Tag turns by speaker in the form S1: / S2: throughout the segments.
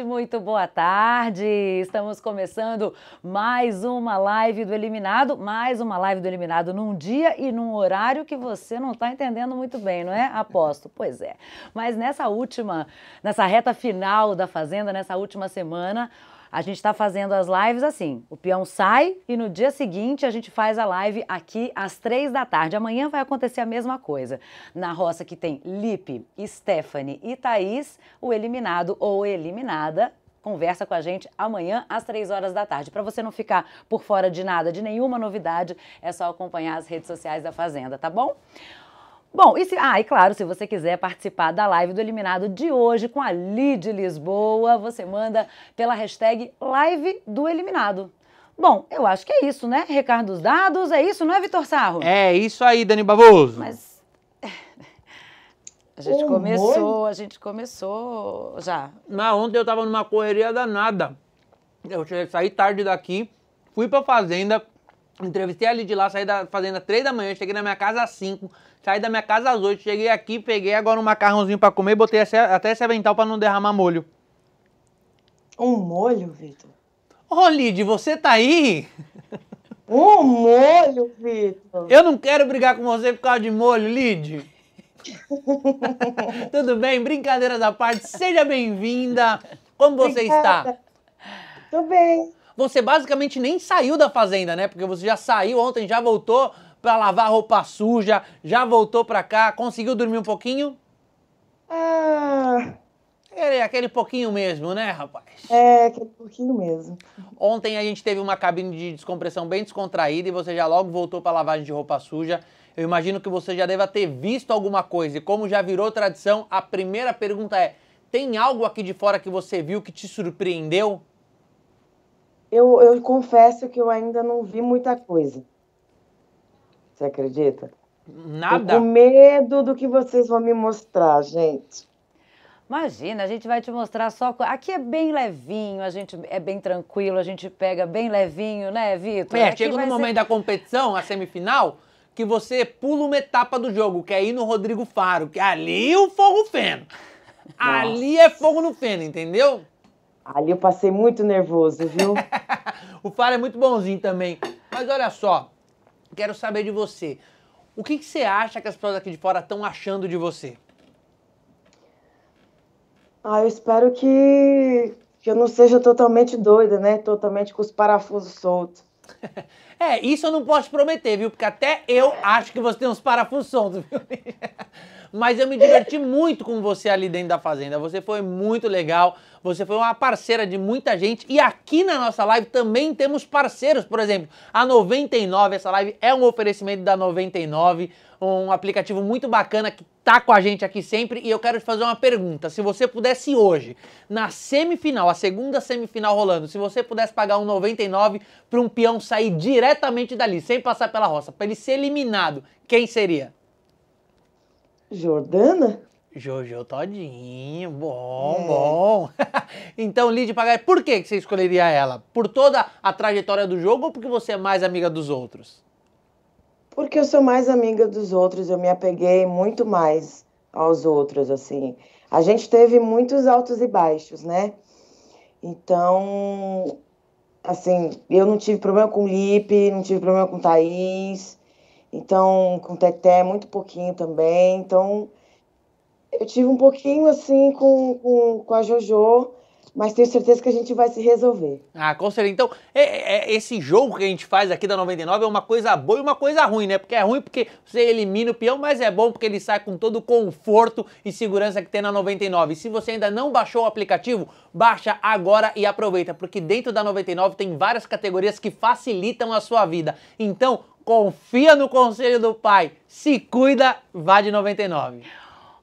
S1: gente, muito boa tarde. Estamos começando mais uma live do Eliminado, mais uma live do Eliminado num dia e num horário que você não está entendendo muito bem, não é? Aposto. Pois é. Mas nessa última, nessa reta final da fazenda, nessa última semana, a gente está fazendo as lives assim: o peão sai e no dia seguinte a gente faz a live aqui às três da tarde. Amanhã vai acontecer a mesma coisa. Na roça que tem Lipe, Stephanie e Thaís, o eliminado ou eliminada conversa com a gente amanhã às 3 horas da tarde. Para você não ficar por fora de nada, de nenhuma novidade, é só acompanhar as redes sociais da Fazenda, tá bom? Bom, e se, ah, e claro, se você quiser participar da live do eliminado de hoje com a Lid Lisboa, você manda pela hashtag live do eliminado. Bom, eu acho que é isso, né? Recado dos dados, é isso, não é, Vitor Sarro?
S2: É isso aí, Dani Baboso Mas. A gente oh, começou,
S1: mãe. a gente começou já.
S2: Na ontem eu tava numa correria danada. Eu saí tarde daqui, fui pra fazenda, entrevistei a Lid lá, saí da fazenda três da manhã, cheguei na minha casa às 5. Saí da minha casa às 8, cheguei aqui, peguei agora um macarrãozinho para comer, e botei até esse avental para não derramar molho. Um molho, Vitor? Ô, Lid, você tá aí? Um molho, Vitor. Eu não quero brigar com você por causa de molho, Lid. Tudo bem? brincadeira da parte, seja bem-vinda. Como você Obrigada. está? Tô bem. Você basicamente nem saiu da fazenda, né? Porque você já saiu ontem, já voltou para lavar roupa suja, já voltou para cá, conseguiu dormir um pouquinho?
S3: Ah.
S2: É aquele pouquinho mesmo, né, rapaz?
S3: É, aquele pouquinho mesmo.
S2: Ontem a gente teve uma cabine de descompressão bem descontraída e você já logo voltou para lavagem de roupa suja. Eu imagino que você já deva ter visto alguma coisa. E como já virou tradição, a primeira pergunta é: tem algo aqui de fora que você viu que te surpreendeu?
S3: Eu, eu confesso que eu ainda não vi muita coisa.
S2: Você acredita?
S3: Nada. Tô com medo do que vocês vão me mostrar, gente.
S1: Imagina, a gente vai te mostrar só. Aqui é bem levinho, a gente é bem tranquilo, a gente pega bem levinho, né, Vitor? É, chega no momento ser... da
S2: competição, a semifinal, que você pula uma etapa do jogo, que é ir no Rodrigo Faro, que ali é o fogo feno. Nossa. Ali é fogo no feno, entendeu? Ali eu passei muito nervoso, viu? o Faro é muito bonzinho também. Mas olha só, Quero saber de você. O que, que você acha que as pessoas aqui de fora estão achando de você?
S3: Ah, eu espero que, que eu não seja totalmente doida, né? Totalmente com os parafusos soltos.
S2: é, isso eu não posso prometer, viu? Porque até eu acho que você tem uns parafusos soltos, viu? mas eu me diverti muito com você ali dentro da fazenda. Você foi muito legal, você foi uma parceira de muita gente e aqui na nossa live também temos parceiros, por exemplo, a 99, essa live é um oferecimento da 99, um aplicativo muito bacana que tá com a gente aqui sempre e eu quero te fazer uma pergunta. Se você pudesse hoje, na semifinal, a segunda semifinal rolando, se você pudesse pagar um 99 para um peão sair diretamente dali, sem passar pela roça, para ele ser eliminado, quem seria? Jordana? Jojo Todinho, bom, é. bom. então, Lid Pagai, por que você escolheria ela? Por toda a trajetória do jogo ou porque você é mais amiga dos outros?
S3: Porque eu sou mais amiga dos outros, eu me apeguei muito mais aos outros, assim. A gente teve muitos altos e baixos, né? Então, assim, eu não tive problema com o Lipe, não tive problema com o Thaís, então, com Teté, muito pouquinho também. Então, eu tive um pouquinho assim com, com, com a JoJo, mas tenho certeza que a gente vai se resolver.
S2: Ah, com certeza. Então, é, é, é esse jogo que a gente faz aqui da 99 é uma coisa boa e uma coisa ruim, né? Porque é ruim porque você elimina o peão, mas é bom porque ele sai com todo o conforto e segurança que tem na 99. E se você ainda não baixou o aplicativo, baixa agora e aproveita, porque dentro da 99 tem várias categorias que facilitam a sua vida. Então, confia no conselho do pai, se cuida, vá de 99.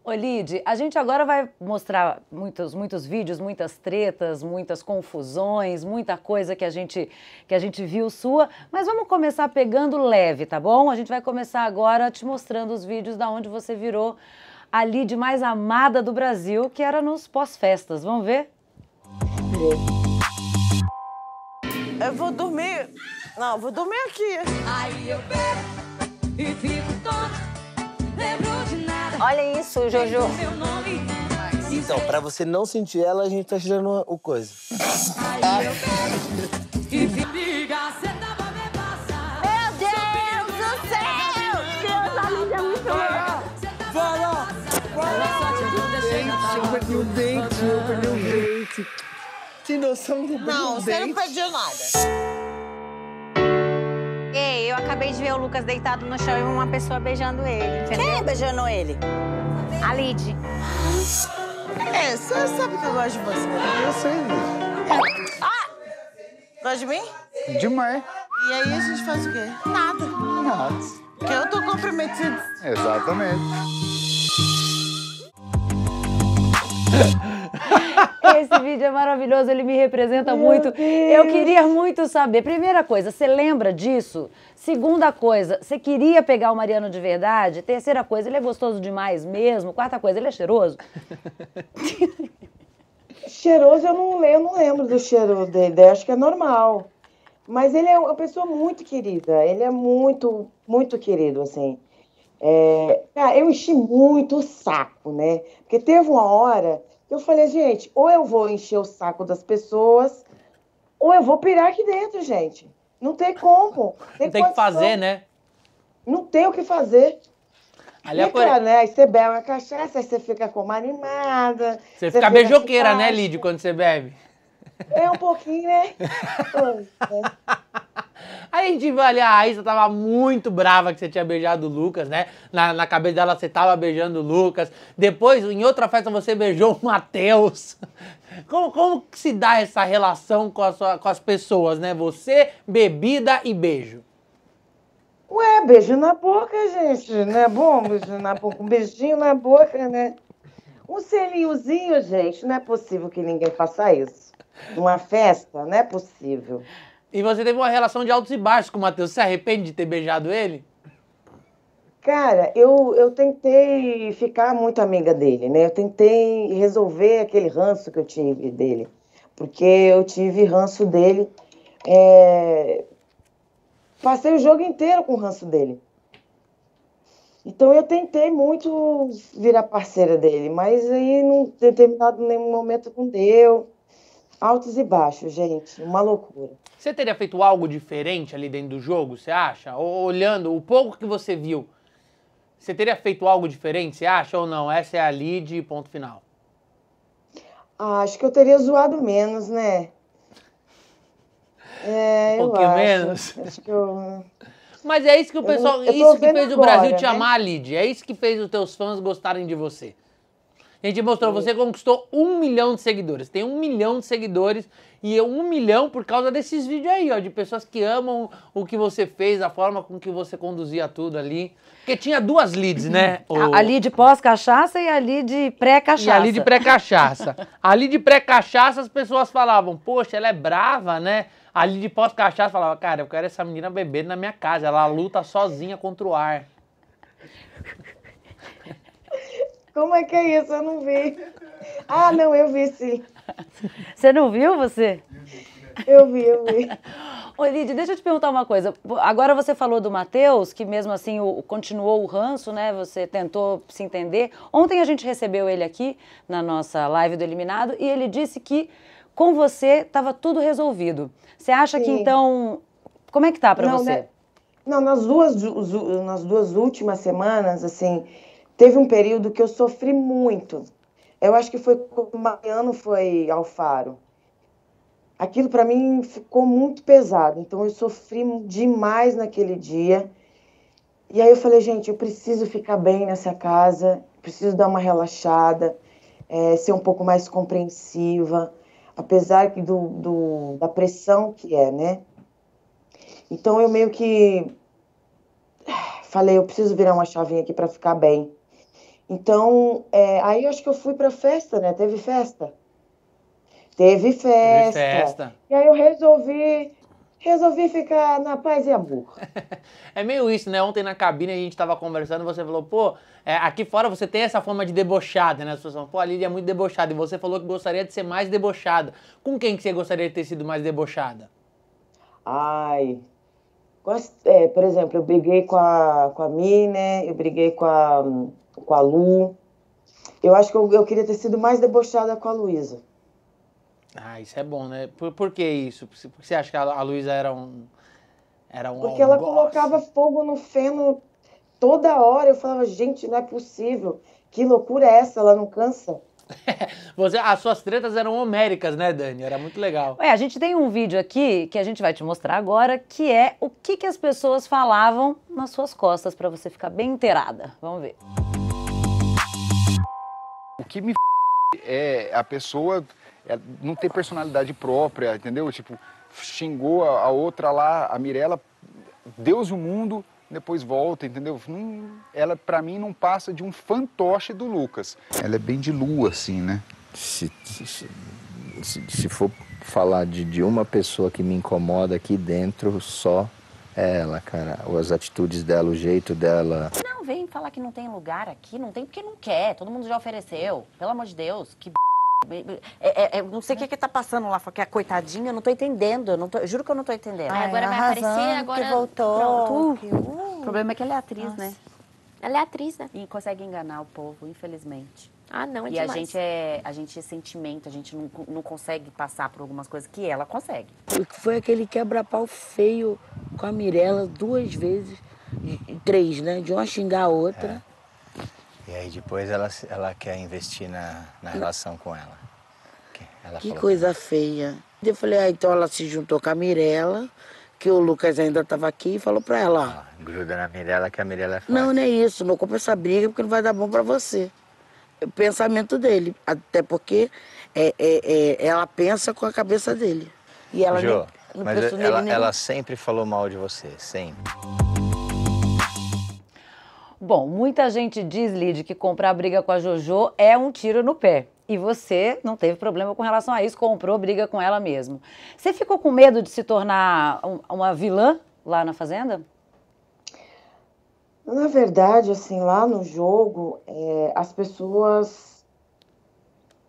S1: Olide, a gente agora vai mostrar muitos, muitos vídeos, muitas tretas, muitas confusões, muita coisa que a gente que a gente viu sua, mas vamos começar pegando leve, tá bom? A gente vai começar agora te mostrando os vídeos da onde você virou a Lide mais amada do Brasil, que era nos pós-festas. Vamos ver?
S3: Eu vou dormir não, vou dormir aqui. Aí eu bebo e fico tonta, lembro de nada.
S1: Olha
S2: isso, Jojo. Então, pra você não sentir ela, a gente tá tirando o coisa.
S1: Aí eu bebo e fico...
S3: eu
S2: perdi o dente, eu perdi o dente. Tem noção do Não, você não perdeu nada
S1: acabei de ver o Lucas deitado no chão e uma pessoa beijando ele. Entendeu? Quem é beijando ele?
S3: A Lid. É, você sabe que eu gosto de você. Eu sei, Lid. Ah! Gosta de mim? Demais. E aí a gente faz o quê? Nada. Nada. Porque eu tô comprometida.
S1: Exatamente. Esse vídeo é maravilhoso, ele me representa Meu muito. Deus. Eu queria muito saber. Primeira coisa, você lembra disso? Segunda coisa, você queria pegar o Mariano de verdade? Terceira coisa, ele é gostoso demais mesmo? Quarta coisa, ele é cheiroso?
S3: cheiroso eu não, eu não lembro do cheiro dele, acho que é normal. Mas ele é uma pessoa muito querida, ele é muito, muito querido, assim. É, ah, eu enchi muito o saco, né? Porque teve uma hora eu falei, gente, ou eu vou encher o saco das pessoas, ou eu vou pirar aqui dentro, gente. Não tem como. Tem
S2: não tem o que fazer, né?
S3: Não tem o que fazer. Ali é por... né? Aí você bebe uma cachaça, aí você fica como animada. Você, você fica, fica beijoqueira, né, Lídia,
S2: quando você bebe?
S3: É um pouquinho, né?
S2: Aí a gente viu ali a Isa tava muito brava que você tinha beijado o Lucas, né? Na, na cabeça dela você tava beijando o Lucas. Depois, em outra festa, você beijou o Matheus. Como, como se dá essa relação com, sua, com as pessoas, né? Você, bebida e beijo.
S3: Ué, beijo na boca, gente. Não é bom beijo na boca? Um beijinho na boca, né? Um selinhozinho, gente. Não é possível que ninguém faça isso.
S2: Uma festa, não é possível. E você teve uma relação de altos e baixos com o Matheus. Você arrepende de ter beijado ele?
S3: Cara, eu, eu tentei ficar muito amiga dele, né? Eu tentei resolver aquele ranço que eu tive dele. Porque eu tive ranço dele. É... Passei o jogo inteiro com o ranço dele. Então eu tentei muito virar parceira dele, mas aí não determinado nenhum momento não deu.
S2: Altos e baixos, gente, uma loucura. Você teria feito algo diferente ali dentro do jogo, você acha? olhando o pouco que você viu, você teria feito algo diferente, você acha ou não? Essa é a lead, ponto final.
S3: Ah, acho que eu teria zoado menos,
S2: né? É, um pouquinho acho. menos. Acho que eu... Mas é isso que o pessoal. Eu, eu isso que fez agora, o Brasil te né? amar, Lid. É isso que fez os teus fãs gostarem de você. A gente mostrou, você conquistou um milhão de seguidores. Tem um milhão de seguidores e um milhão por causa desses vídeos aí, ó, de pessoas que amam o que você fez, a forma com que você conduzia tudo ali. Porque tinha duas leads, né? O... A, a
S1: lead pós-cachaça e a lead pré-cachaça. E a lead pré-cachaça.
S2: a lead pré-cachaça as pessoas falavam, poxa, ela é brava, né? A lead pós-cachaça falava, cara, eu quero essa menina bebendo na minha casa, ela luta sozinha contra o ar.
S3: Como é que é isso? Eu não vi. Ah, não, eu vi sim. Você não
S1: viu você? Eu vi, eu vi. Ô, Lid, deixa eu te perguntar uma coisa. Agora você falou do Matheus, que mesmo assim o, continuou o ranço, né? Você tentou se entender. Ontem a gente recebeu ele aqui na nossa live do Eliminado e ele disse que com você estava tudo resolvido. Você acha Sim. que então. Como é que tá para você? Né?
S3: Não, nas duas, nas duas últimas semanas, assim, Teve um período que eu sofri muito. Eu acho que foi quando o Mariano foi ao faro. Aquilo para mim ficou muito pesado. Então eu sofri demais naquele dia. E aí eu falei, gente, eu preciso ficar bem nessa casa, preciso dar uma relaxada, é, ser um pouco mais compreensiva, apesar do, do, da pressão que é, né? Então eu meio que ah, falei, eu preciso virar uma chavinha aqui para ficar bem. Então, é, aí eu acho que eu fui para festa, né? Teve festa. Teve festa. Teve festa. E aí eu resolvi resolvi ficar na paz e amor.
S2: é meio isso, né? Ontem na cabine a gente estava conversando, você falou, pô, é, aqui fora você tem essa forma de debochada, né? As pessoas falam, pô, a Lídia é muito debochada. E você falou que gostaria de ser mais debochada. Com quem que você gostaria de ter sido mais debochada?
S3: Ai. É, por exemplo, eu briguei com a, com a Mi, né? Eu briguei com a com a Lu. Eu acho que eu, eu queria ter sido mais debochada com a Luísa.
S2: Ah, isso é bom, né? Por, por que isso? Por, que você acha que a, Luísa era um. Era um Porque ela
S3: colocava fogo no feno toda hora. Eu falava, gente, não é possível. Que loucura é essa? Ela não cansa.
S2: Você, as suas tretas eram homéricas, né, Dani? Era muito legal. É, a
S1: gente tem um vídeo aqui que a gente vai te mostrar agora, que é o que, que as pessoas falavam nas suas costas, para você ficar bem inteirada. Vamos ver. Música
S2: que me f... é a pessoa é, não ter personalidade própria, entendeu? Tipo, xingou a, outra lá, a Mirella, Deus o mundo, depois volta, entendeu? ela, para mim, não passa de um fantoche
S1: do
S3: Lucas.
S2: Ela é bem de lua, assim, né? Se, se, se, se for falar de, de uma pessoa que me incomoda aqui dentro, só ela, cara. As atitudes dela, o jeito dela.
S1: Não, vem falar que não tem lugar aqui, não tem porque não quer. Todo mundo já ofereceu. Pelo amor de Deus, que é, é, é, não sei o que é que tá passando lá, que a é coitadinha, eu não tô entendendo, eu não tô, juro que eu não tô entendendo. Ai, agora vai aparecer, agora... Que voltou. Uh, o problema é que ela é atriz, né? Nossa. né? Ela é atriz, né? E consegue enganar o povo, infelizmente. Ah, não, é e demais. E a gente é, a gente é sentimento, a gente não, não consegue passar por algumas coisas que ela
S3: consegue. Foi aquele quebra-pau feio com a Mirella duas vezes, três, né? De uma xingar a outra.
S2: É. E aí depois ela, ela quer investir na, na relação com ela. ela que
S3: coisa feia. Eu falei, ah, então ela se juntou com a Mirella, que o Lucas ainda estava aqui e falou para ela,
S2: ó. gruda na Mirella que a Mirella faz.
S3: É não, não é isso, não compra essa briga porque não vai dar bom para você o pensamento dele, até porque é, é, é, ela pensa com a cabeça dele. E ela jo, não, não mas ela, ela
S2: sempre falou mal de você, sempre.
S1: Bom, muita gente diz, Lid, que comprar briga com a Jojo é um tiro no pé. E você não teve problema com relação a isso, comprou briga com ela mesmo. Você ficou com medo de se tornar uma vilã lá na fazenda?
S3: Na verdade, assim, lá no jogo, é, as pessoas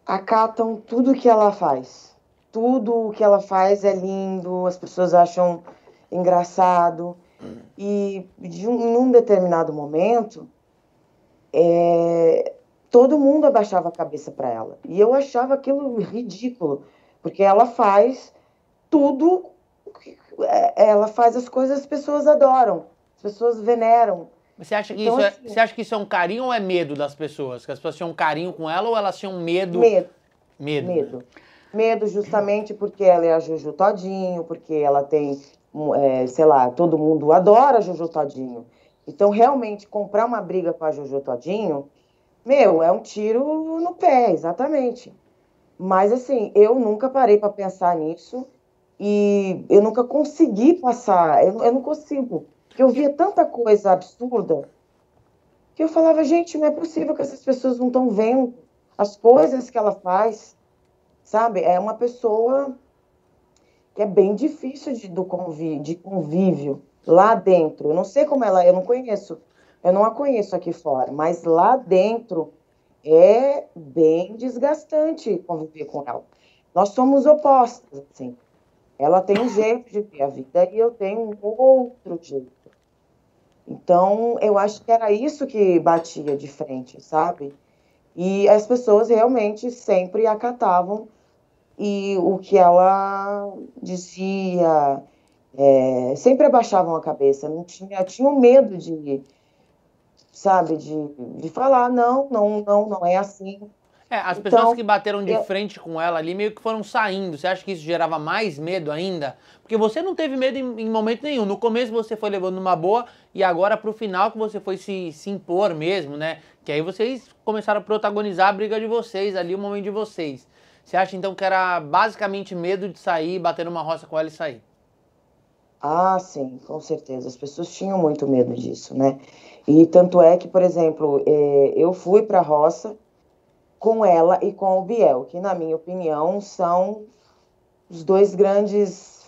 S3: acatam tudo que ela faz. Tudo o que ela faz é lindo, as pessoas acham engraçado. Hum. E de um, em um determinado momento, é, todo mundo abaixava a cabeça para ela. E eu achava aquilo ridículo, porque ela faz tudo, é, ela faz as coisas que as pessoas adoram, as pessoas veneram. Você acha, que então, isso é, assim, você
S2: acha que isso é um carinho ou é medo das pessoas? Que as pessoas tinham um carinho com ela ou elas tinham medo? Medo. Medo. Medo,
S3: medo justamente porque ela é a Juju Todinho, porque ela tem, é, sei lá, todo mundo adora a Juju Todinho. Então, realmente, comprar uma briga com a Juju Todinho, meu, é um tiro no pé, exatamente. Mas, assim, eu nunca parei para pensar nisso e eu nunca consegui passar, eu, eu não consigo eu via tanta coisa absurda que eu falava, gente, não é possível que essas pessoas não estão vendo as coisas que ela faz, sabe? É uma pessoa que é bem difícil de, do convívio, de convívio lá dentro. Eu não sei como ela, eu não conheço, eu não a conheço aqui fora, mas lá dentro é bem desgastante conviver com ela. Nós somos opostas, assim. Ela tem um jeito de ver a vida e eu tenho outro jeito. Então, eu acho que era isso que batia de frente, sabe? E as pessoas realmente sempre acatavam e o que ela dizia, é, sempre abaixavam a cabeça, não tinha, tinham medo de, sabe, de, de falar, não, não, não, não é assim,
S2: é, as então, pessoas então, que bateram de eu... frente com ela ali meio que foram saindo. Você acha que isso gerava mais medo ainda? Porque você não teve medo em, em momento nenhum. No começo você foi levando uma boa e agora pro final que você foi se, se impor mesmo, né? Que aí vocês começaram a protagonizar a briga de vocês ali, o momento de vocês. Você acha então que era basicamente medo de sair, bater numa roça com ela e sair?
S3: Ah, sim, com certeza. As pessoas tinham muito medo disso, né? E tanto é que, por exemplo, eh, eu fui para roça com ela e com o Biel, que, na minha opinião, são os dois grandes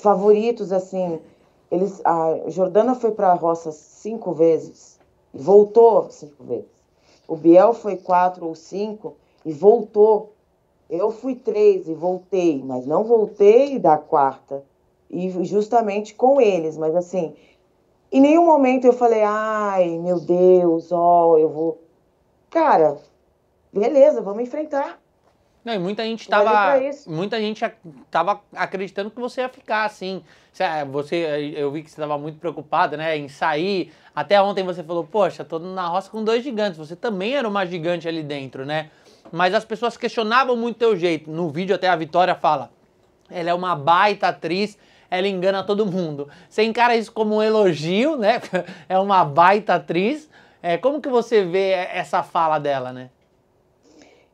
S3: favoritos, assim. Eles, a Jordana foi para a roça cinco vezes, voltou cinco vezes. O Biel foi quatro ou cinco e voltou. Eu fui três e voltei, mas não voltei da quarta. E justamente com eles, mas assim, em nenhum momento eu falei, ai, meu Deus, ó, oh, eu vou. Cara, beleza, vamos enfrentar.
S2: Não, e muita gente estava muita gente tava acreditando que você ia ficar assim. É, você, eu vi que você estava muito preocupada, né, em sair. Até ontem você falou, poxa, tô na roça com dois gigantes. Você também era uma gigante ali dentro, né? Mas as pessoas questionavam muito teu jeito. No vídeo até a Vitória fala, ela é uma baita atriz, ela engana todo mundo. Você encara isso como um elogio, né? É uma baita atriz. É, como que você vê essa fala dela, né?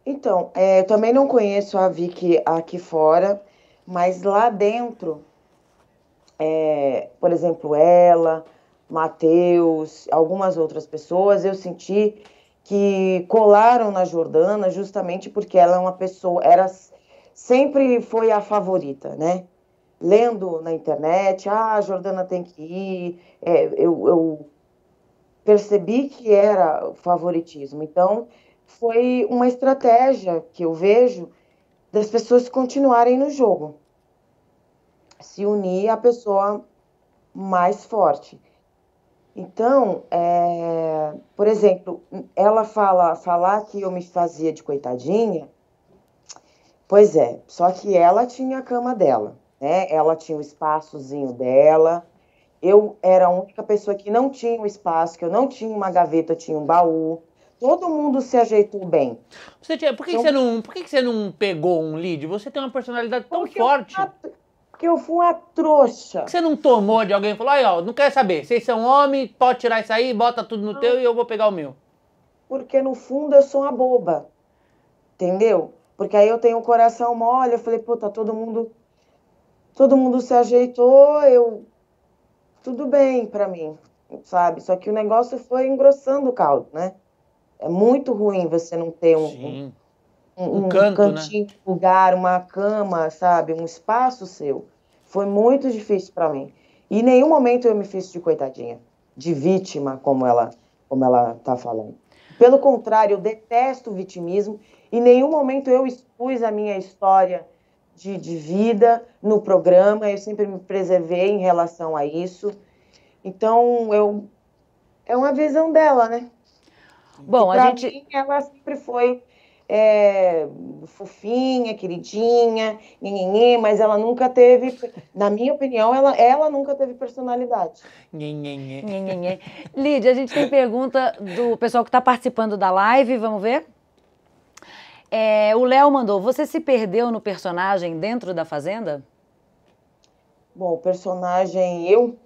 S3: Então, é, eu também não conheço a Vicky aqui fora, mas lá dentro, é, por exemplo, ela, Matheus, algumas outras pessoas, eu senti que colaram na Jordana justamente porque ela é uma pessoa, era sempre foi a favorita, né? Lendo na internet, ah, a Jordana tem que ir, é, eu, eu percebi que era favoritismo. Então, foi uma estratégia que eu vejo das pessoas continuarem no jogo. Se unir à pessoa mais forte. Então, é, por exemplo, ela fala falar que eu me fazia de coitadinha. Pois é, só que ela tinha a cama dela, né? Ela tinha o espaçozinho dela. Eu era a única pessoa que não tinha um espaço, que eu não tinha uma gaveta, eu tinha um baú todo mundo se ajeitou bem.
S2: Você tinha, por, que, então, que você não, por que, você não pegou um lead? Você tem uma personalidade tão forte. porque eu fui uma trouxa. Por que você não tomou de alguém e falou, ó, não quer saber, vocês são homem, pode tirar isso aí, bota tudo no não. teu e eu vou pegar o meu.
S3: Porque no fundo eu sou uma boba, entendeu? Porque aí eu tenho o um coração mole, eu falei, pô, tá todo mundo, todo mundo se ajeitou, eu, tudo bem pra mim, sabe? Só que o negócio foi engrossando o caldo, né? É muito ruim você não ter um, um, um, um, canto, né? cantinho, né? lugar, uma cama, sabe? Um espaço seu. Foi muito difícil para mim. E em nenhum momento eu me fiz de coitadinha, de vítima, como ela como ela está falando. Pelo contrário, eu detesto o vitimismo. Em nenhum momento eu expus a minha história de, de vida no programa. Eu sempre me preservei em relação a isso. Então, eu é uma visão dela, né? Bom, a gente. Mim, ela sempre foi é, fofinha, queridinha, nhenhenhê, mas ela nunca teve, na minha opinião, ela, ela nunca teve personalidade.
S2: Nhenhenhê.
S3: Lídia, a gente tem pergunta do pessoal que está participando da
S1: live, vamos ver? É, o Léo mandou, você se perdeu no personagem dentro da Fazenda?
S3: Bom, o personagem eu,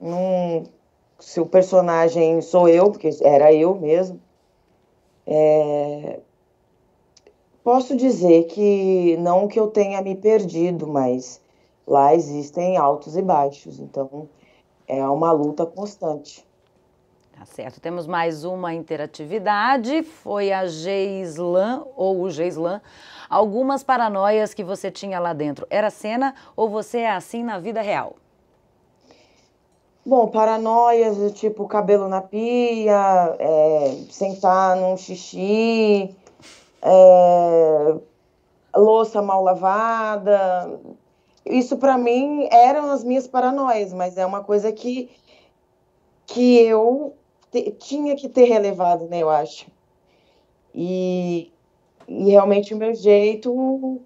S3: não. se o personagem sou eu, porque era eu mesmo, é, posso dizer que não que eu tenha me perdido, mas lá existem altos e baixos, então é uma luta constante.
S1: Tá certo. Temos mais uma interatividade. Foi a Geislan ou o Geislan. Algumas paranoias que você tinha lá dentro. Era cena ou você é assim na vida real?
S3: Bom, paranoias tipo cabelo na pia, é, sentar num xixi, é, louça mal lavada. Isso para mim eram as minhas paranoias, mas é uma coisa que, que eu te, tinha que ter relevado, né, eu acho. E, e realmente o meu jeito,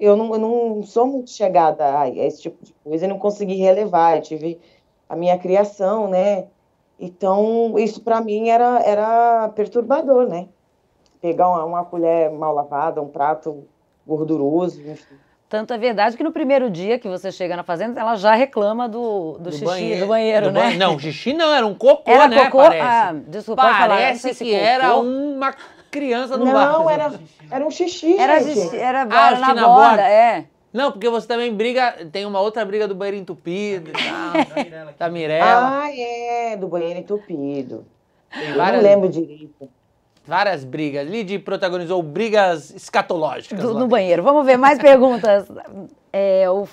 S3: eu não, eu não sou muito chegada a, a esse tipo de coisa, e não consegui relevar, eu tive a minha criação, né? Então, isso para mim era, era perturbador, né? Pegar uma, uma colher mal lavada, um prato gorduroso, enfim.
S1: Tanto é verdade que no primeiro dia que você chega na fazenda, ela já reclama do, do, do xixi, banheiro, do banheiro, do
S2: né? Não, xixi não, era um cocô, era né? Cocô, parece. Ah, desculpa, parece falar, que era uma criança no não, Não, era,
S3: era um xixi, Era, xixi, era, era ah, na, na borda, borda,
S2: é. Não, porque você também briga, tem uma outra briga do banheiro entupido e tal. Da tá Mirella. Tá
S3: ah, é, do banheiro entupido. Eu várias, não lembro direito.
S2: Várias brigas. Lid protagonizou brigas escatológicas. Do, no dentro.
S1: banheiro. Vamos ver mais perguntas. é, o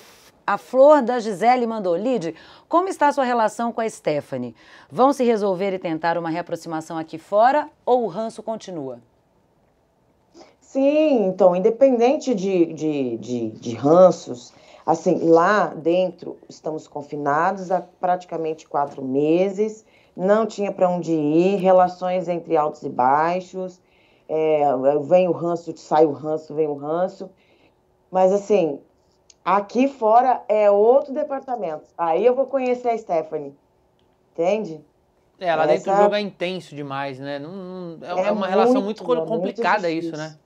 S1: a Flor da Gisele mandou, Lid, como está a sua relação com a Stephanie? Vão se resolver e tentar uma reaproximação aqui fora ou o ranço continua?
S3: Sim, então, independente de, de, de, de ranços, assim, lá dentro estamos confinados há praticamente quatro meses, não tinha para onde ir, relações entre altos e baixos, é, vem o ranço, sai o ranço, vem o ranço. Mas assim, aqui fora é outro departamento. Aí eu vou conhecer a Stephanie. Entende? É, lá Essa... dentro o jogo é
S2: intenso demais, né? Não, não é, é, uma muito, relação muito é complicada muito isso, né?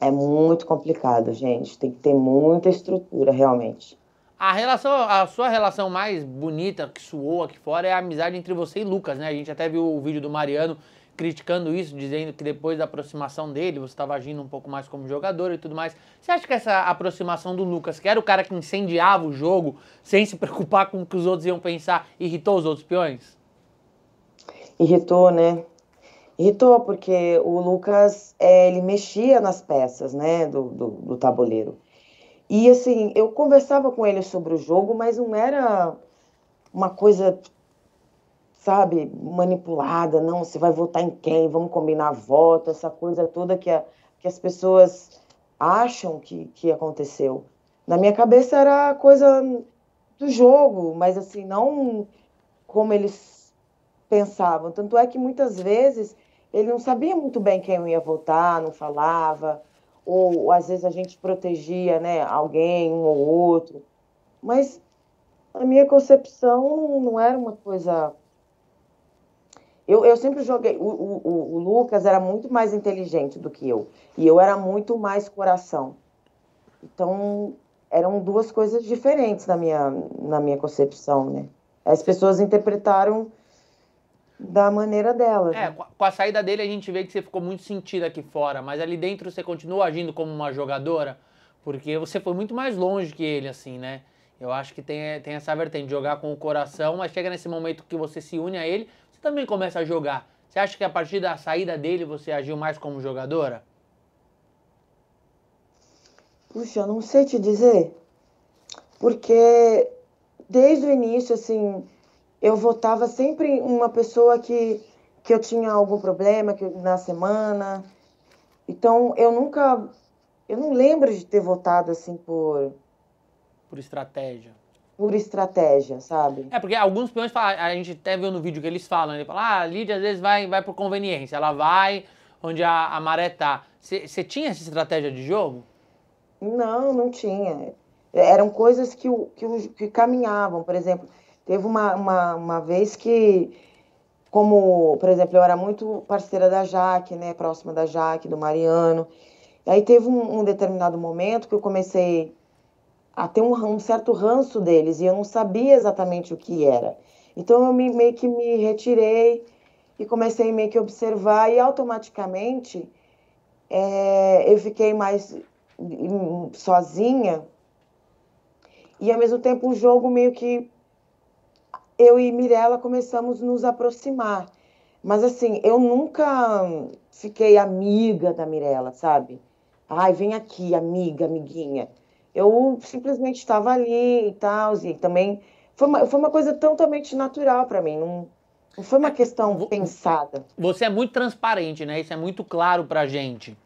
S3: É muito complicado, gente. Tem que ter muita estrutura, realmente.
S2: A relação, a sua relação mais bonita que suou aqui fora é a amizade entre você e Lucas, né? A gente até viu o vídeo do Mariano criticando isso, dizendo que depois da aproximação dele você estava agindo um pouco mais como jogador e tudo mais. Você acha que essa aproximação do Lucas, que era o cara que incendiava o jogo sem se preocupar com o que os outros iam pensar, irritou os outros peões?
S3: Irritou, né? Irritou, porque o Lucas, é, ele mexia nas peças, né, do, do, do tabuleiro. E, assim, eu conversava com ele sobre o jogo, mas não era uma coisa, sabe, manipulada, não, você vai votar em quem, vamos combinar voto, essa coisa toda que, a, que as pessoas acham que, que aconteceu. Na minha cabeça era coisa do jogo, mas assim, não como eles pensavam. Tanto é que muitas vezes ele não sabia muito bem quem eu ia votar, não falava, ou às vezes a gente protegia né, alguém, um ou outro. Mas a minha concepção não era uma coisa. Eu, eu sempre joguei. O, o, o Lucas era muito mais inteligente do que eu. E eu era muito mais coração. Então, eram duas coisas diferentes na minha, na minha concepção, né? As pessoas interpretaram da maneira dela. É, né?
S2: com a saída dele a gente vê que você ficou muito sentida aqui fora, mas ali dentro você continuou agindo como uma jogadora, porque você foi muito mais longe que ele, assim, né? Eu acho que tem, tem essa vertente de jogar com o coração, mas chega nesse momento que você se une a ele, você também começa a jogar. Você acha que a partir da saída dele você agiu mais como jogadora?
S3: Puxa, eu não sei te dizer. Porque desde o início, assim, eu votava sempre uma pessoa que, que eu tinha algum problema que, na semana. Então, eu nunca. Eu não lembro de ter votado assim por. Por
S2: estratégia.
S3: Por estratégia, sabe?
S2: É, porque alguns peões falam, a gente até viu no vídeo que eles falam, ele né? fala, ah, a Lídia às vezes vai, vai por conveniência, ela vai onde a, a maré tá. Você tinha essa estratégia de jogo? Não, não
S3: tinha. Eram coisas que, que, que caminhavam, por exemplo Teve uma, uma, uma vez que, como, por exemplo, eu era muito parceira da Jaque, né? Próxima da Jaque, do Mariano. E aí teve um, um determinado momento que eu comecei a ter um, um, certo ranço deles e eu não sabia exatamente o que era. Então eu me, meio que me retirei e comecei meio que a observar e automaticamente é, eu fiquei mais sozinha e ao mesmo tempo o jogo meio que eu e Mirella começamos a nos aproximar. Mas assim, eu nunca fiquei amiga da Mirella, sabe? Ai, vem aqui, amiga, amiguinha. Eu simplesmente estava ali e tal, e também foi uma, foi uma coisa totalmente natural para mim, não, não, foi uma é, questão pensada.
S2: Você é muito transparente, né? Isso é muito claro pra gente.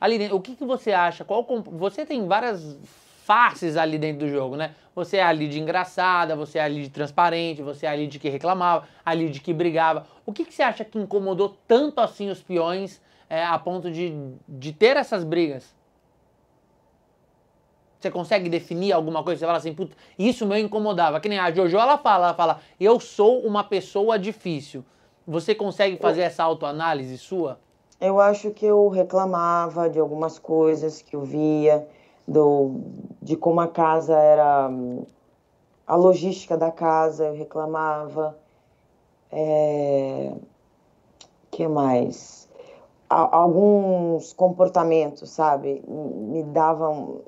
S2: Aline, o que, que você acha? Qual Você tem várias faces ali dentro do jogo, né? Você é a lead engraçada, você é a lead transparente, você é a lead que reclamava, a lead que brigava. O que, que você acha que incomodou tanto assim os peões é, a ponto de, de ter essas brigas? Você consegue definir alguma coisa? Você fala assim, puta, isso me incomodava. Que nem a Jojo, ela fala, ela fala, eu sou uma pessoa difícil. Você consegue fazer eu... essa autoanálise sua?
S3: Eu acho que eu reclamava de algumas coisas que eu via do, de como a casa era. a logística da casa, eu reclamava. É, que mais? A, alguns comportamentos, sabe? Me davam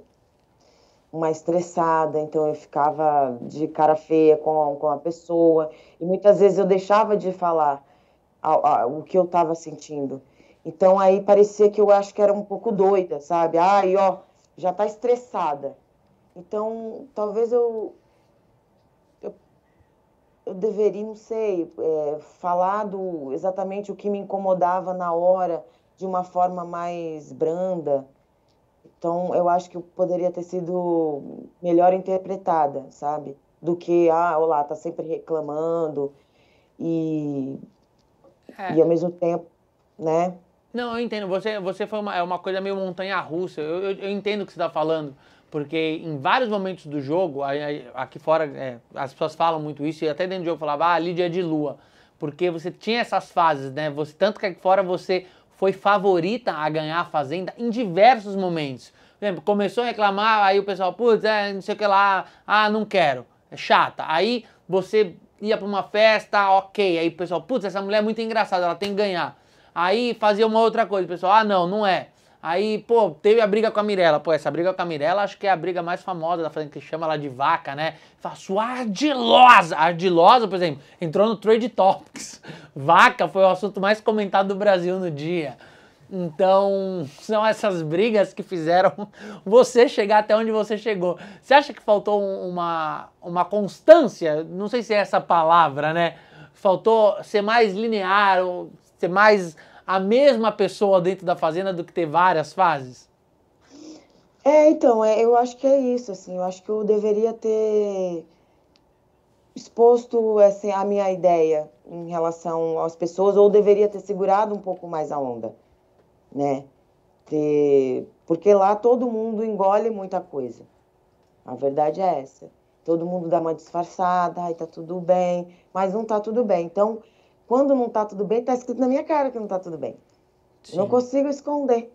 S3: uma estressada, então eu ficava de cara feia com a, com a pessoa. E muitas vezes eu deixava de falar a, a, o que eu estava sentindo. Então aí parecia que eu acho que era um pouco doida, sabe? Ai, ó, já está estressada. Então, talvez eu, eu, eu deveria, não sei, é, falar do, exatamente o que me incomodava na hora de uma forma mais branda. Então, eu acho que eu poderia ter sido melhor interpretada, sabe? Do que, ah, olá, tá sempre reclamando e, é. e ao mesmo tempo, né?
S2: Não, eu entendo. Você, você foi uma, é uma coisa meio montanha-russa. Eu, eu, eu, entendo o que você está falando. Porque em vários momentos do jogo, aqui fora, é, as pessoas falam muito isso, e até dentro do jogo falava, ah, Lídia é de lua. Porque você tinha essas fases, né? Você, tanto que aqui fora você foi favorita a ganhar a Fazenda em diversos momentos. Por exemplo, começou a reclamar, aí o pessoal, putz, é, não sei o que lá, ah, não quero, é chata. Aí você ia para uma festa, ok, aí o pessoal, putz, essa mulher é muito engraçada, ela tem que ganhar. Aí fazia uma outra coisa, pessoal. Ah, não, não é. Aí, pô, teve a briga com a Mirella. Pô, essa briga com a Mirella acho que é a briga mais famosa da franquia, que chama ela de vaca, né? Faço ardilosa. Ardilosa, por exemplo, entrou no Trade Topics. Vaca foi o assunto mais comentado do Brasil no dia. Então, são essas brigas que fizeram você chegar até onde você chegou. Você acha que faltou uma, uma constância? Não sei se é essa palavra, né? Faltou ser mais linear, Ser mais a mesma pessoa dentro da fazenda do que ter várias fases?
S3: É, então, é, eu acho que é isso, assim, eu acho que eu deveria ter exposto essa assim, a minha ideia em relação às pessoas, ou deveria ter segurado um pouco mais a onda, né? Ter... Porque lá todo mundo engole muita coisa. A verdade é essa. Todo mundo dá uma disfarçada, aí tá tudo bem, mas não tá tudo bem. Então, quando não está tudo bem, está escrito na minha cara que não está tudo bem. Sim. Não consigo esconder.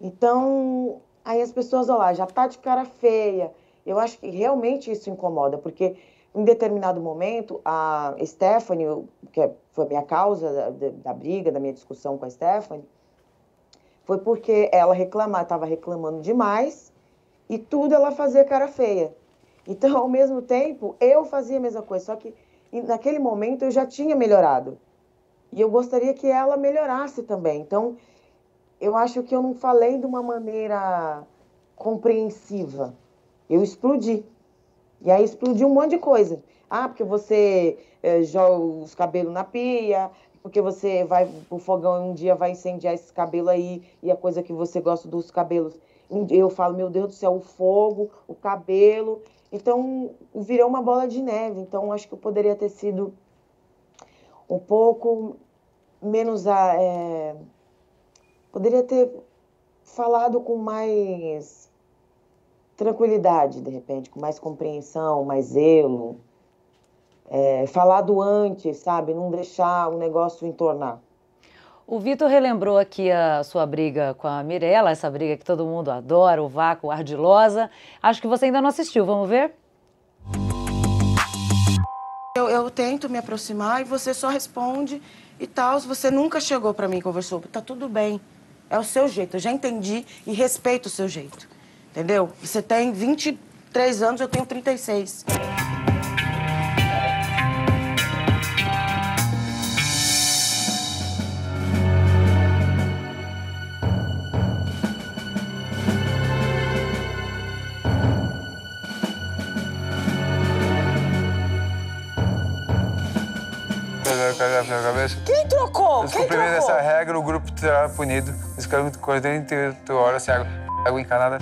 S3: Então, aí as pessoas, olha lá, já está de cara feia. Eu acho que realmente isso incomoda, porque em determinado momento, a Stephanie, que é, foi a minha causa da, da, da briga, da minha discussão com a Stephanie, foi porque ela reclamava, estava reclamando demais e tudo ela fazia cara feia. Então, ao mesmo tempo, eu fazia a mesma coisa, só que naquele momento eu já tinha melhorado. E eu gostaria que ela melhorasse também. Então, eu acho que eu não falei de uma maneira compreensiva. Eu explodi. E aí explodiu um monte de coisa. Ah, porque você é, joga os cabelos na pia, porque você vai pro fogão e um dia vai incendiar esse cabelo aí, e a coisa que você gosta dos cabelos. Eu falo, meu Deus do céu, o fogo, o cabelo. Então, virou uma bola de neve. Então, acho que eu poderia ter sido um pouco menos a, é, poderia ter falado com mais tranquilidade, de repente, com mais compreensão, mais zelo, é, falado antes, sabe, não deixar o negócio entornar. O Vitor relembrou
S1: aqui a sua briga com a Mirella, essa briga que todo mundo adora, o vácuo ardilosa. Acho que você ainda não assistiu, vamos ver?
S3: Eu, eu tento me aproximar e você só responde e tal. Você nunca chegou para mim e conversou. Tá tudo bem. É o seu jeito. Eu já entendi e respeito o seu jeito. Entendeu? Você tem 23 anos, eu tenho 36.
S2: cabeça. Quem
S3: trocou? Quem trocou? dessa
S2: regra, o grupo será punido. Descreve 48 hora, sem água, água encanada.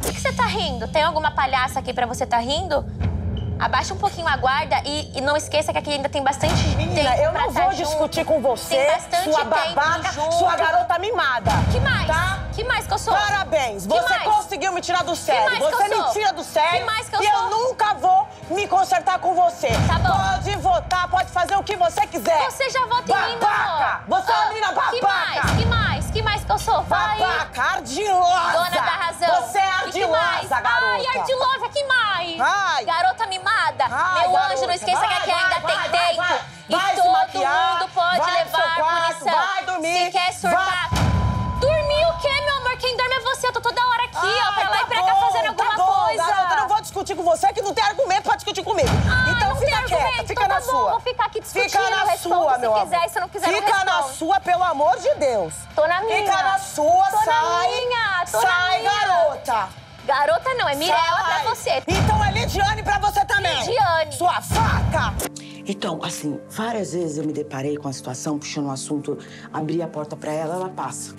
S3: Por que, que você tá rindo? Tem alguma palhaça aqui pra você tá rindo? Abaixa um pouquinho a guarda e, e não esqueça que aqui ainda tem bastante Menina, tempo eu não tá vou discutir junto. com você, tem bastante sua babaca, sua garota mimada. Que mais? Tá? Que mais que eu sou? Parabéns, que você mais? conseguiu me tirar do sério. você me tira do sério. Que mais que eu e sou? eu nunca vou me consertar com você. Tá bom. Pode votar, pode fazer o que você quiser. Você já vota babaca. em mim, Babaca! Você ah, é uma menina babaca! Que mais? Que mais? Que mais que eu sou? Vai! Babaca, ardilosa! Dona da razão. Você é ardilosa, que
S2: que garota. Ai, ardilosa, que
S1: mais? Ai. Garota mimada amada, Ai, meu garota, anjo, não esqueça vai, que aqui ainda vai, tem vai, tempo. e todo maquiar, mundo pode levar quarto, punição. Vai dormir, se quer surtar. Dormir o quê, meu amor? Quem dorme é você. Eu tô toda hora aqui, Ai, ó, ah, pra lá tá e pra cá bom, fazendo tá alguma tá bom, coisa. Garota, eu
S3: não vou discutir com você que não tem argumento pra discutir comigo. Ai, ah, então fica quieta, fica então, na tá sua. Bom, vou ficar aqui discutindo, fica na sua, se meu quiser, amor. se não quiser, Fica na sua, pelo amor de Deus. Tô na minha. Fica na sua, tô sai. Na minha, tô sai, na minha. garota. Garota não, é Mirella pra você. Então é Lidiane pra você também! Lidiane! Sua faca. Então, assim, várias vezes eu me deparei com a situação, puxando o um assunto, abri a porta pra ela, ela passa.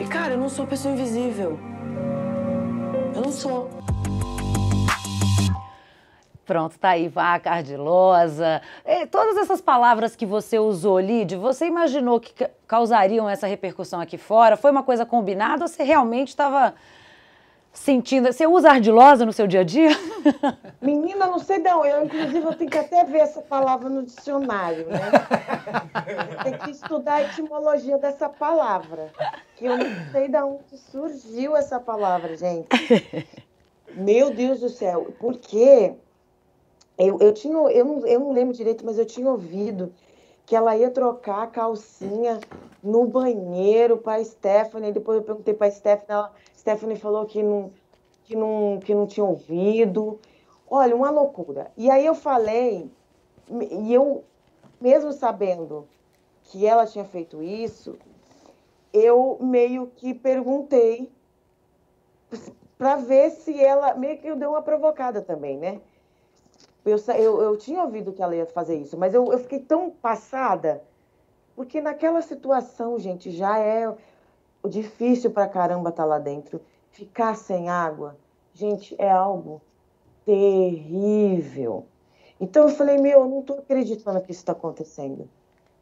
S3: E, cara, eu não sou pessoa invisível. Eu não sou.
S1: Pronto, tá aí vaca, ardilosa. É, todas essas palavras que você usou, Lid, você imaginou que causariam essa repercussão aqui fora? Foi uma coisa combinada ou você realmente estava sentindo? Você usa ardilosa no seu dia a dia?
S3: Menina, não sei não. Eu, inclusive, eu tenho que até ver essa palavra no dicionário, né? Tem que estudar a etimologia dessa palavra. Que eu não sei de onde surgiu essa palavra, gente. Meu Deus do céu. por quê? Eu, eu, tinha, eu, não, eu não lembro direito, mas eu tinha ouvido que ela ia trocar a calcinha no banheiro para a Stephanie. Depois eu perguntei para a Stephanie, ela, Stephanie falou que não, que, não, que não tinha ouvido. Olha, uma loucura. E aí eu falei, e eu, mesmo sabendo que ela tinha feito isso, eu meio que perguntei para ver se ela. Meio que eu dei uma provocada também, né? Eu, eu, eu tinha ouvido que ela ia fazer isso, mas eu, eu fiquei tão passada, porque naquela situação, gente, já é difícil pra caramba estar tá lá dentro. Ficar sem água, gente, é algo terrível. Então eu falei, meu, eu não estou acreditando que isso está acontecendo,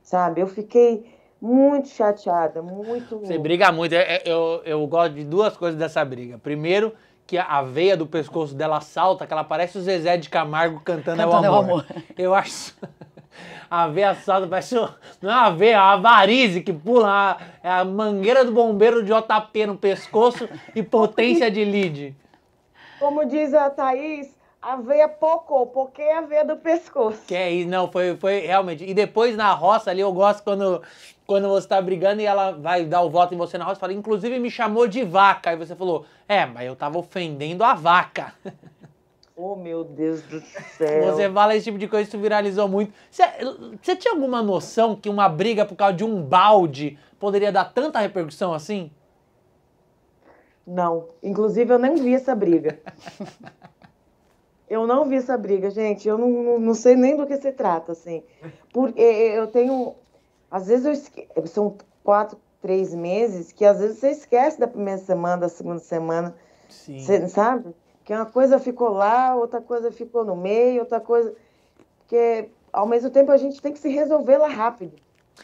S3: sabe? Eu fiquei muito chateada, muito. Você
S2: briga muito. Eu, é, é, eu, eu gosto de duas coisas dessa briga. Primeiro, que a veia do pescoço dela salta, que ela parece o Zezé de Camargo cantando, é cantando É o Amor. É o amor. Eu acho. A veia salta, parece. Não é a veia, é a varize que pula. É, é a mangueira do bombeiro de JP no pescoço e potência de lead.
S3: Como diz a Thaís,
S2: a veia porque é a veia do pescoço. Que é isso? não, foi, foi realmente. E depois na roça ali, eu gosto quando, quando você tá brigando e ela vai dar o voto em você na roça, fala, inclusive me chamou de vaca. Aí você falou, é, mas eu tava ofendendo a vaca.
S3: Oh, meu Deus do céu. Você
S2: fala esse tipo de coisa, isso viralizou muito. Você, você tinha alguma noção que uma briga por causa de um balde poderia dar tanta repercussão assim?
S3: Não. Inclusive, eu nem vi essa briga. Eu não vi essa briga, gente. Eu não, não, não sei nem do que se trata, assim. Porque é, é, eu tenho. Às vezes eu esque... São quatro, três meses que às vezes você esquece da primeira semana, da segunda semana.
S2: Sim. Você,
S3: sabe? Que uma coisa ficou lá, outra coisa ficou no meio, outra coisa. Porque ao mesmo tempo a gente tem que se resolver lá rápido.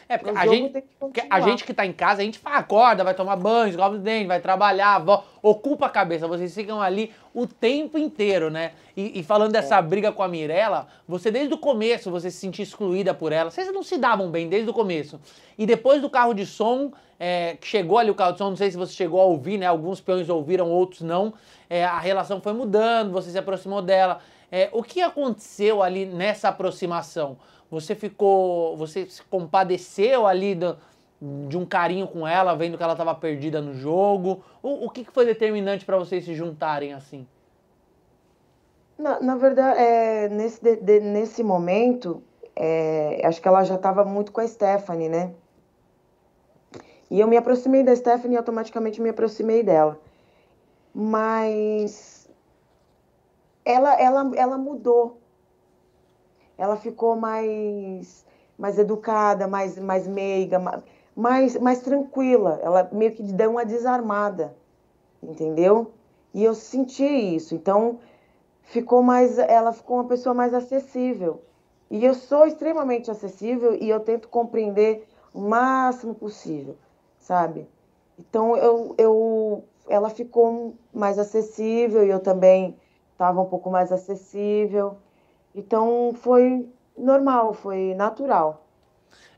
S2: É, porque, a gente, porque a gente que tá em casa, a gente fala, acorda, vai tomar banho, escova os dentes vai trabalhar, volta, ocupa a cabeça. Vocês ficam ali o tempo inteiro, né? E, e falando dessa é. briga com a Mirella, você desde o começo, você se sentia excluída por ela. Vocês não se davam bem desde o começo. E depois do carro de som, é, que chegou ali o carro de som, não sei se você chegou a ouvir, né? Alguns peões ouviram, outros não. É, a relação foi mudando, você se aproximou dela. É, o que aconteceu ali nessa aproximação? Você ficou. Você se compadeceu ali do, de um carinho com ela, vendo que ela estava perdida no jogo? O, o que, que foi determinante para vocês se juntarem assim?
S3: Na, na verdade, é, nesse, de, de, nesse momento, é, acho que ela já estava muito com a Stephanie, né? E eu me aproximei da Stephanie e automaticamente me aproximei dela. Mas ela, ela, ela mudou. Ela ficou mais, mais educada, mais, mais meiga, mais, mais tranquila. Ela meio que deu uma desarmada, entendeu? E eu senti isso. Então, ficou mais, ela ficou uma pessoa mais acessível. E eu sou extremamente acessível e eu tento compreender o máximo possível, sabe? Então eu, eu ela ficou mais acessível e eu também estava um pouco mais acessível. Então foi normal, foi natural.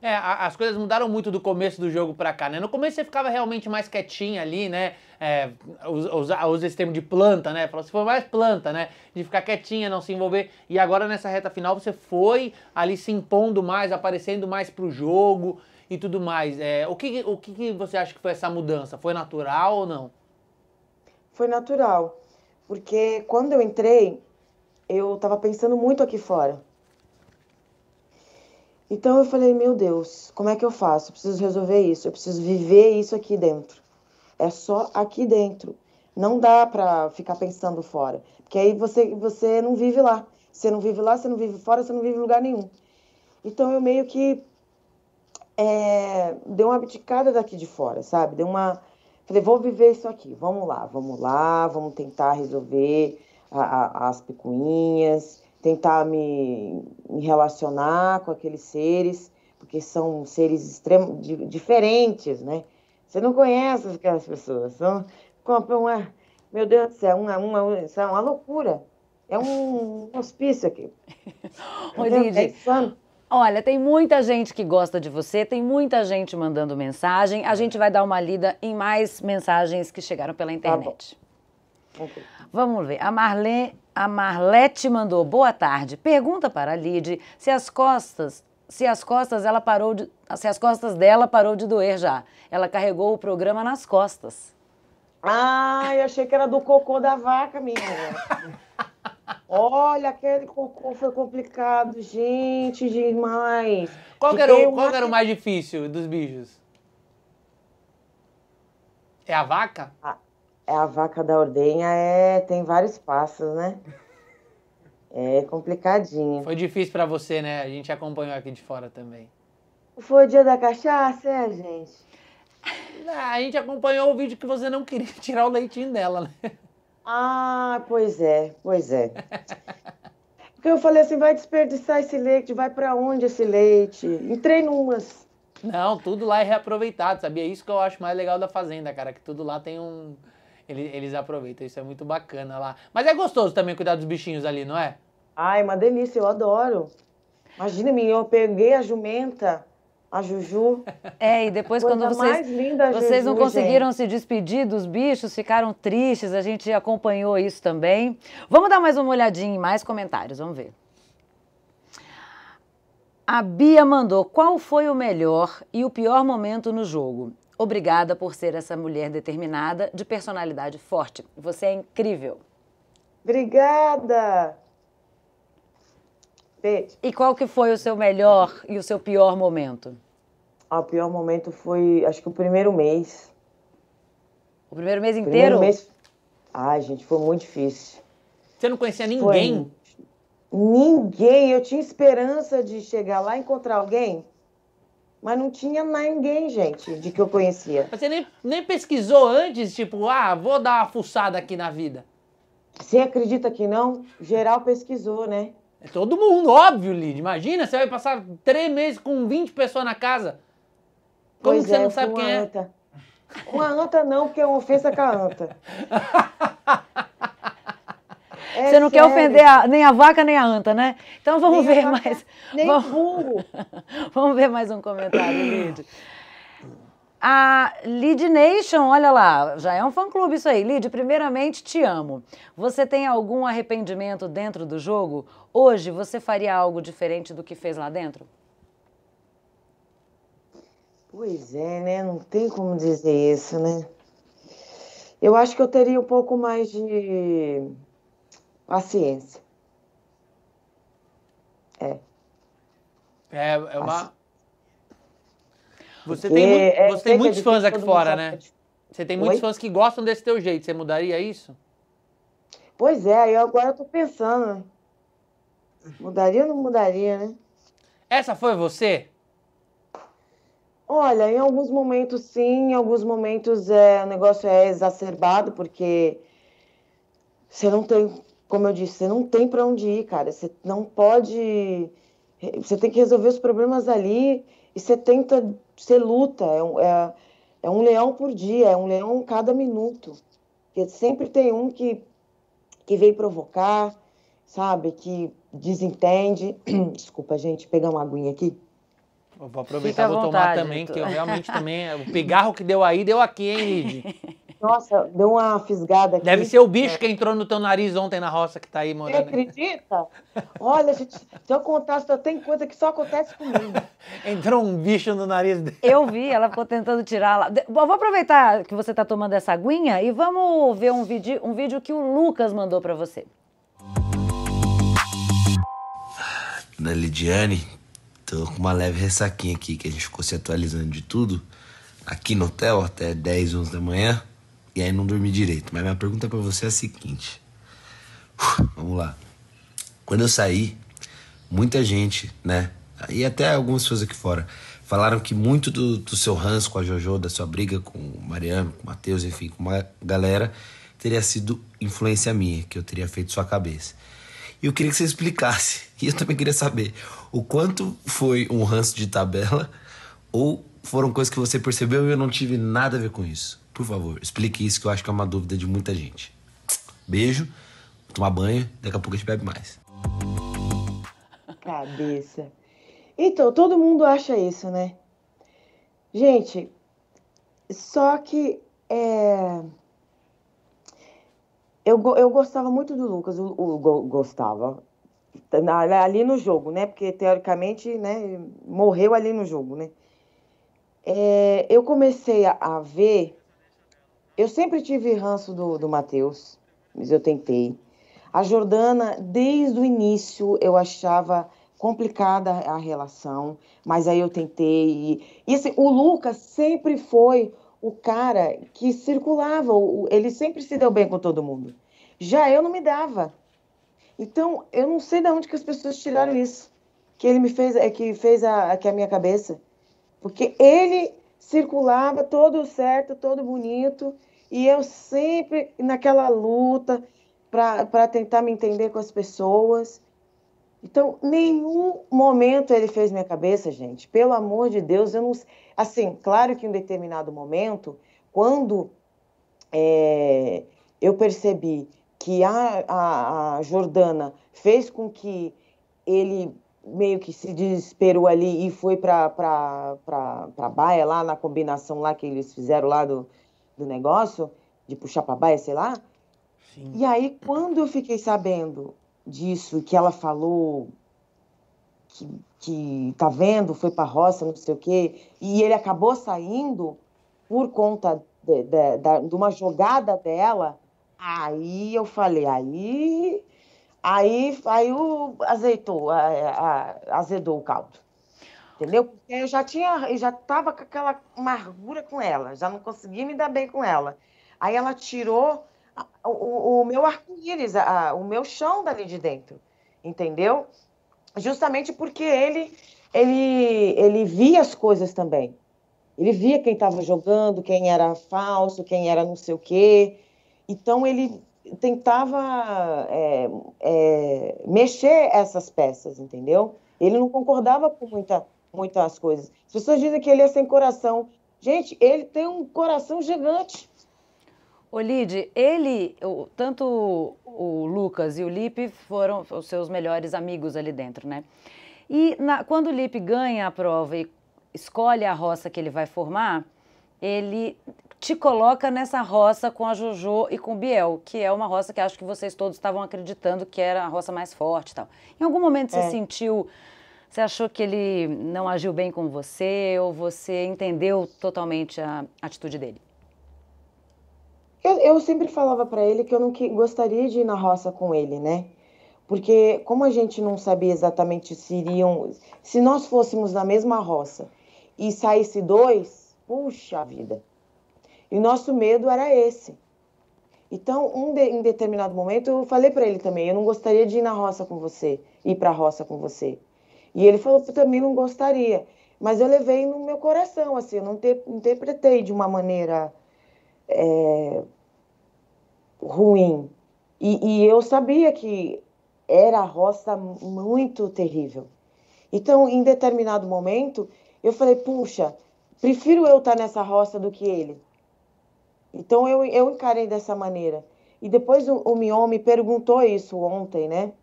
S2: É, as coisas mudaram muito do começo do jogo para cá, né? No começo você ficava realmente mais quietinha ali, né? É, usa, usa esse termo de planta, né? falou Você foi mais planta, né? De ficar quietinha, não se envolver. E agora nessa reta final você foi ali se impondo mais, aparecendo mais pro jogo e tudo mais. É, o que, o que você acha que foi essa mudança? Foi natural ou não?
S3: Foi natural. Porque quando eu entrei, eu estava pensando muito aqui fora. Então eu falei, meu Deus, como é que eu faço? Eu preciso resolver isso, eu preciso viver isso aqui dentro. É só aqui dentro. Não dá para ficar pensando fora, porque aí você você não vive lá. Você não vive lá, você não vive fora, você não vive em lugar nenhum. Então eu meio que é, dei uma abdicada daqui de fora, sabe? Deu uma Falei, vou viver isso aqui, vamos lá, vamos lá, vamos tentar resolver a, a, as picuinhas, tentar me, me, relacionar com aqueles seres, porque são seres extremo, di, diferentes, né? Você não conhece aquelas pessoas, são, uma, meu Deus do céu, uma, uma, é uma loucura. É um hospício aqui. Ô, Lid, é insano.
S1: Olha, tem muita gente que gosta de você, tem muita gente mandando mensagem. A é. gente vai dar uma lida em mais mensagens que chegaram pela tá internet. Tá Vamos ver. A Marlene, a Marlete mandou: "Boa tarde. Pergunta para a Lid se as costas se as costas ela parou de, se as costas dela parou de doer já. Ela carregou o programa nas costas.
S3: Ah, eu achei que era do cocô da vaca, menina. Olha, aquele cocô foi complicado, gente, demais. Qual, era, o, qual mais... era o mais
S2: difícil dos bichos? É a vaca? Ah,
S3: é a vaca da ordenha, é, tem vários passos, né?
S2: É complicadinho. Foi difícil para você, né? A gente acompanhou aqui de fora também.
S3: Foi o dia da cachaça, é, gente?
S2: Não, ah, a gente acompanhou o vídeo que você não queria tirar o leitinho dela, né?
S3: Ah, pois é, pois é. Porque eu falei assim, vai desperdiçar esse leite, vai para onde esse leite? Entrei numas.
S2: Não, tudo lá é reaproveitado, sabia? Isso que eu acho mais legal da fazenda, cara, que tudo lá tem um eles, eles aproveitam, isso é muito bacana lá. Mas é gostoso também cuidar dos bichinhos ali, não é?
S3: Ai, uma delícia, eu adoro. Imagina, eu peguei a jumenta, a Juju. É, e depois Coisa quando vocês, linda, vocês Juju, não conseguiram gente. se
S1: despedir dos bichos, ficaram tristes, a gente acompanhou isso também. Vamos dar mais uma olhadinha em mais comentários, vamos ver. A Bia mandou: qual foi o melhor e o pior momento no jogo? Obrigada por ser essa mulher determinada, de personalidade forte. Você é incrível.
S3: Obrigada!
S1: E qual que foi o seu melhor e o seu pior
S3: momento? Ah, o pior momento foi, acho que o primeiro mês. O primeiro mês inteiro? Primeiro mês... Ai, gente, foi muito difícil. Você não conhecia ninguém? Foi... Ninguém. Eu tinha esperança de chegar lá e encontrar alguém,
S2: mas não tinha ninguém, gente, de
S3: que eu conhecia. Mas você
S2: nem, nem pesquisou antes, tipo, ah, vou dar uma fuçada aqui na vida? Você acredita que não? Geral pesquisou, né? É todo mundo, óbvio, Lid. Imagina, você vai passar três meses com 20 pessoas na casa. Como pois você é, não sabe quem é? anta.
S3: é? A anta não, porque é uma ofensa com a anta. É você não sério. quer ofender a,
S1: nem a vaca nem a anta, né? Então vamos nem ver vaca, mais. Nem vamos,
S3: burro.
S1: vamos ver mais um comentário, Lid. A Lead Nation, olha lá, já é um fã-clube isso aí. Lead, primeiramente, te amo. Você tem algum arrependimento dentro do jogo? Hoje você faria algo diferente do que fez lá dentro?
S3: Pois é, né? Não tem como dizer isso, né? Eu acho que eu teria um pouco mais de paciência. É.
S2: É, é uma.
S3: Você tem, é, você tem muitos é fãs aqui fora, né?
S2: Você tem muitos Oi? fãs que gostam desse teu jeito. Você mudaria isso?
S3: Pois é, eu agora tô pensando. Né? Mudaria ou não mudaria, né?
S2: Essa foi você?
S3: Olha, em alguns momentos sim, em alguns momentos é, o negócio é exacerbado, porque você não tem, como eu disse, você não tem para onde ir, cara. Você não pode. Você tem que resolver os problemas ali e você tenta, você luta, é um, é, é um leão por dia, é um leão cada minuto. Porque sempre tem um que, que vem provocar, sabe? Que desentende. Desculpa, gente, pegar uma aguinha aqui.
S2: Eu vou aproveitar, e vou vontade, tomar também, que eu realmente também. O pigarro que deu aí, deu aqui, hein, Ride? Nossa, deu uma fisgada aqui. Deve ser o bicho que entrou no teu nariz ontem na roça que tá aí morando. Você
S3: acredita? Olha, gente, se eu contasse, só tem coisa que só acontece comigo.
S2: Entrou um bicho no nariz dele.
S1: Eu vi, ela ficou tentando tirar lá. Bom, vou aproveitar que você tá tomando essa aguinha e vamos ver um vídeo, um vídeo que o Lucas mandou para você.
S2: Dona Lidiane, tô com uma leve ressaquinha aqui, que a gente ficou se atualizando de tudo. Aqui no hotel até 10, 11 da manhã. E aí não dormi direito. Mas minha pergunta para você é a seguinte. Uf, vamos lá. Quando eu saí, muita gente, né? E até algumas pessoas aqui fora falaram que muito do, do seu ranço com a JoJo, da sua briga com o Mariano, com o Matheus, enfim, com uma galera, teria sido influência minha, que eu teria feito sua cabeça. E eu queria que você explicasse. E eu também queria saber o quanto foi um ranço de tabela ou foram coisas que você percebeu e eu não tive nada a ver com isso. Por favor, explique isso que eu acho que é uma dúvida de muita gente. Beijo, vou tomar banho, daqui a pouco a gente bebe mais.
S3: Cabeça. Então, todo mundo acha isso, né? Gente, só que é... eu, eu gostava muito do Lucas, o, o gostava ali no jogo, né? Porque teoricamente, né, morreu ali no jogo, né? É, eu comecei a, a ver eu sempre tive ranço do, do Matheus, mas eu tentei. A Jordana, desde o início, eu achava complicada a relação, mas aí eu tentei. E, e assim, o Lucas sempre foi o cara que circulava, ele sempre se deu bem com todo mundo. Já eu não me dava. Então, eu não sei de onde que as pessoas tiraram isso. Que ele me fez, é, que fez a, que a minha cabeça. Porque ele circulava todo certo, todo bonito, e eu sempre naquela luta para tentar me entender com as pessoas. Então, nenhum momento ele fez minha cabeça, gente. Pelo amor de Deus, eu não. Assim, claro que em determinado momento, quando é, eu percebi que a, a, a Jordana fez com que ele meio que se desesperou ali e foi para a baia lá, na combinação lá que eles fizeram lá do, do negócio, de puxar para baia, sei lá. Sim. E aí, quando eu fiquei sabendo disso, que ela falou que, que tá vendo, foi para roça, não sei o quê, e ele acabou saindo por conta de, de, de, de uma jogada dela, aí eu falei, aí Aí, aí o azeitou, a, a, azedou o caldo. Entendeu? Porque eu já tinha, eu já estava com aquela amargura com ela, já não conseguia me dar bem com ela. Aí ela tirou o, o meu arco-íris, o meu chão dali de dentro, entendeu? Justamente porque ele, ele, ele via as coisas também. Ele via quem estava jogando, quem era falso, quem era não sei o quê. Então ele tentava é, é, mexer essas peças, entendeu? Ele não concordava com muita, muitas coisas. As pessoas dizem que ele é sem coração. Gente, ele tem um coração gigante. Olide, ele, tanto o Lucas e o Lipe foram
S1: os seus melhores amigos ali dentro, né? E na, quando o Lipe ganha a prova e escolhe a roça que ele vai formar, ele te coloca nessa roça com a Jojo e com o Biel, que é uma roça que acho que vocês todos estavam acreditando que era a roça mais forte e tal. Em algum momento você é. sentiu, você achou que ele não agiu bem com você ou você entendeu totalmente a atitude dele?
S3: Eu, eu sempre falava para ele que eu não que, gostaria de ir na roça com ele, né? Porque como a gente não sabia exatamente se iriam, se nós fôssemos na mesma roça e saísse dois, Puxa vida! E nosso medo era esse. Então, um de, em determinado momento, eu falei para ele também: eu não gostaria de ir na roça com você, ir para a roça com você. E ele falou: também não gostaria. Mas eu levei no meu coração, assim, eu não te, interpretei de uma maneira é, ruim. E, e eu sabia que era a roça muito terrível. Então, em determinado momento, eu falei: puxa, Prefiro eu estar tá nessa roça do que ele. Então eu, eu encarei dessa maneira. E depois o, o Mion me perguntou isso ontem, né?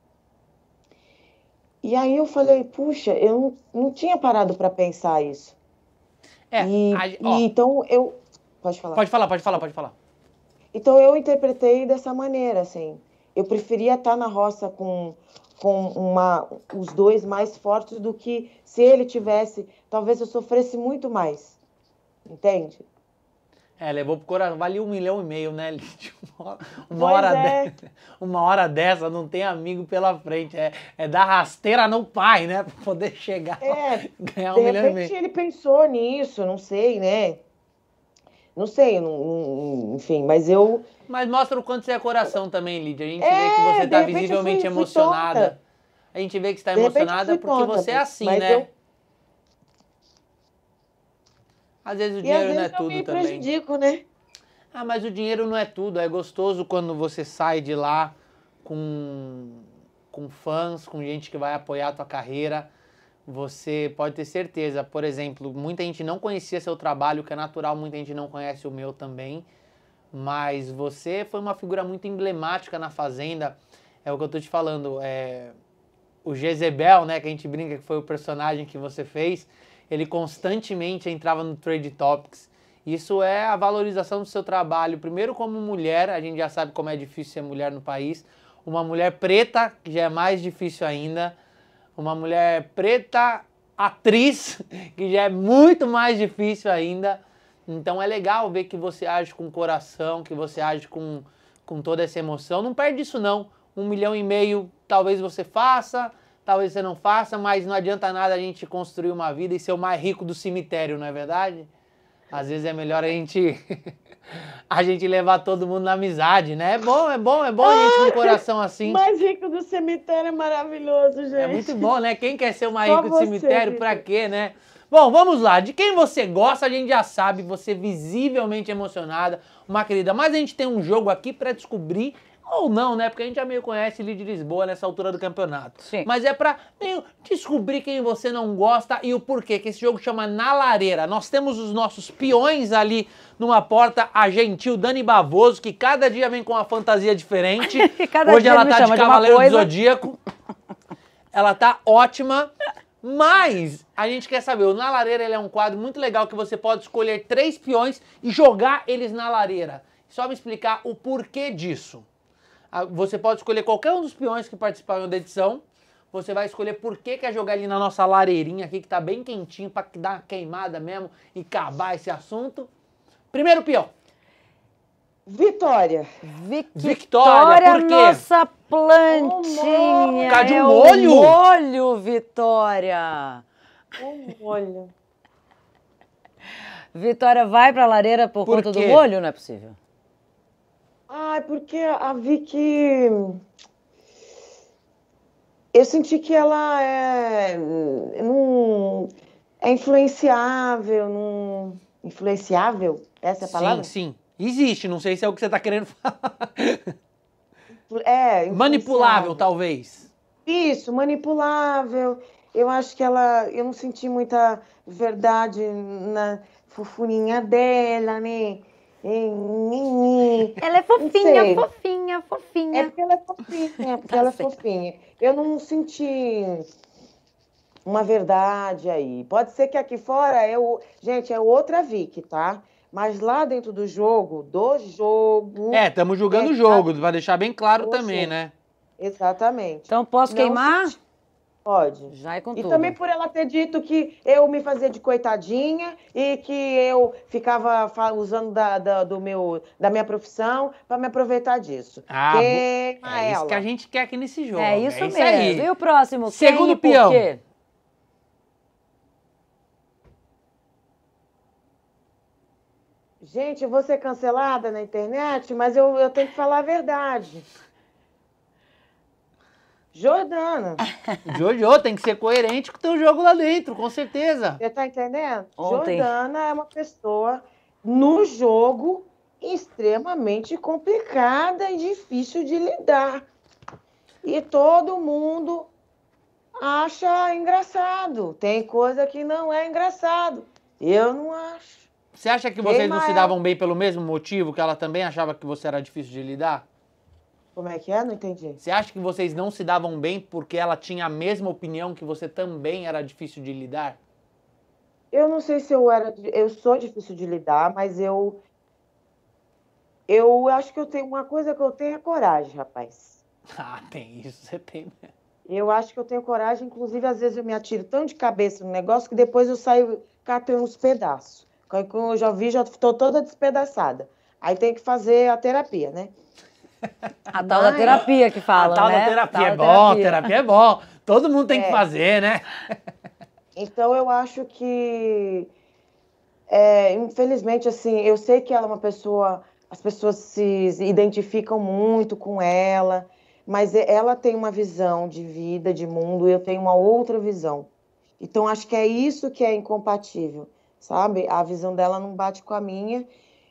S3: E aí eu falei, puxa, eu não, não tinha parado para pensar isso. É, e, a, e, então eu.
S2: Pode falar. Pode falar, pode falar, pode falar.
S3: Então eu interpretei dessa maneira, assim. Eu preferia estar tá na roça com, com uma, os dois mais fortes do que se ele tivesse talvez eu sofresse muito
S2: mais. Entende? É, levou pro coração. Vale um milhão e meio, né? Uma, uma hora, é. uma hora dessa, não tem amigo pela frente. É, é dar rasteira no pai, né? Pra poder chegar é, ganhar um milhão e meio. De repente ele
S3: pensou nisso, não sei, né? Não sei, não, não, enfim, mas eu.
S2: Mas mostra o quanto você é coração também, Lídia. A gente é, vê que é, você tá visivelmente fui, emocionada. A gente vê que você tá de emocionada porque tonta, você é assim, mas né? Eu às vezes o dinheiro vezes não é tudo me também. prejudico, né? Ah, mas o dinheiro não é tudo. É gostoso quando você sai de lá com, com fãs, com gente que vai apoiar a tua carreira. Você pode ter certeza. Por exemplo, muita gente não conhecia seu trabalho, que é natural, muita gente não conhece o meu também. Mas você foi uma figura muito emblemática na Fazenda. É o que eu tô te falando. É... O Jezebel, né, que a gente brinca que foi o personagem que você fez ele constantemente entrava no Trade Topics. Isso é a valorização do seu trabalho, primeiro como mulher, a gente já sabe como é difícil ser mulher no país, uma mulher preta, que já é mais difícil ainda, uma mulher preta atriz, que já é muito mais difícil ainda. Então é legal ver que você age com coração, que você age com, com toda essa emoção. Não perde isso não. Um milhão e meio talvez você faça, talvez você não faça, mas não adianta nada a gente construir uma vida e ser o mais rico do cemitério, não é verdade? Às vezes é melhor a gente a gente levar todo mundo na amizade, né? É bom, é bom, é bom a gente com um coração assim. Mais
S3: rico do cemitério é maravilhoso, é gente. É muito bom, né?
S2: Quem quer ser o mais Só rico do cemitério, para quê, né? Bom, vamos lá. De quem você gosta, a gente já sabe, você visivelmente emocionada, uma querida. Mas a gente tem um jogo aqui para descobrir ou não, né? Porque a gente já meio conhece de Lisboa nessa altura do campeonato. Sim. Mas é pra meio descobrir quem você não gosta e o porquê, que esse jogo chama Na Lareira. Nós temos os nossos peões ali numa porta, a gentil Dani Bavoso, que cada dia vem com uma fantasia diferente. Hoje ela tá de Cavaleiro de do Zodíaco. Ela tá ótima. Mas a gente quer saber, o Na Lareira é um quadro muito legal que você pode escolher três peões e jogar eles na lareira. Só me explicar o porquê disso. Você pode escolher qualquer um dos peões que participaram da edição. Você vai escolher por que quer jogar ele na nossa lareirinha aqui, que tá bem quentinho, pra dar uma queimada mesmo e acabar esse assunto. Primeiro peão.
S3: Vitória. Vic Vitória, por quê? nossa
S2: plantinha. Por causa de um é molho? Um
S1: molho, Vitória. Um molho. Vitória vai pra lareira por, por conta quê? do molho? Não é possível.
S3: Ah, porque a Vicky. Eu senti que ela é. Não, é influenciável. Influenciável? Essa é a palavra?
S2: Sim, sim. Existe. Não sei se é o que você está querendo falar. É. Manipulável, talvez.
S3: Isso, manipulável. Eu acho que ela. Eu não senti muita verdade na fofurinha dela, né? Ela é fofinha, fofinha, fofinha. É porque ela é fofinha, porque tá ela é certo. é fofinha. Eu não senti uma verdade aí. Pode ser que aqui fora é o. Gente, é outra Vic, tá? Mas lá dentro do jogo, do jogo.
S2: É, estamos julgando é, o jogo, vai deixar bem claro também, jogo. né?
S3: Exatamente. Então posso não queimar? Senti... Pode. Já é com E tudo. também por ela ter dito que eu me fazia de coitadinha e que eu ficava usando da, da do meu, da minha profissão para me aproveitar disso. Ah, é ela. isso que a gente
S2: quer aqui nesse jogo. É isso, é isso mesmo. Aí. E o
S3: próximo? Segundo Quem peão. Gente, eu vou ser cancelada na internet, mas eu, eu tenho que falar a verdade.
S2: Jordana. Jojo, tem que ser coerente com o teu jogo lá dentro, com certeza. Você tá entendendo? Ontem. Jordana é uma pessoa no jogo
S3: extremamente complicada e difícil de lidar. E todo mundo acha engraçado. Tem coisa que não é
S2: engraçado. Eu não acho. Você acha que vocês não se davam bem pelo mesmo motivo que ela também achava que você era difícil de lidar? Como é que é? Não entendi. Você acha que vocês não se davam bem porque ela tinha a mesma opinião que você também era difícil de lidar?
S3: Eu não sei se eu era. Eu sou difícil de lidar, mas eu. Eu acho que eu tenho uma coisa que eu tenho é coragem, rapaz.
S2: Ah, tem isso, você tem mesmo.
S3: Eu acho que eu tenho coragem, inclusive às vezes eu me atiro tão de cabeça no negócio que depois eu saio catando uns pedaços. Quando eu já vi, já estou toda despedaçada. Aí tem que fazer a terapia, né? A tal da terapia
S2: que fala. A tal né? É da terapia tal é bom, terapia. terapia é bom. Todo mundo tem é. que fazer, né?
S3: Então eu acho que, é, infelizmente, assim, eu sei que ela é uma pessoa, as pessoas se identificam muito com ela, mas ela tem uma visão de vida, de mundo, e eu tenho uma outra visão. Então acho que é isso que é incompatível, sabe? A visão dela não bate com a minha.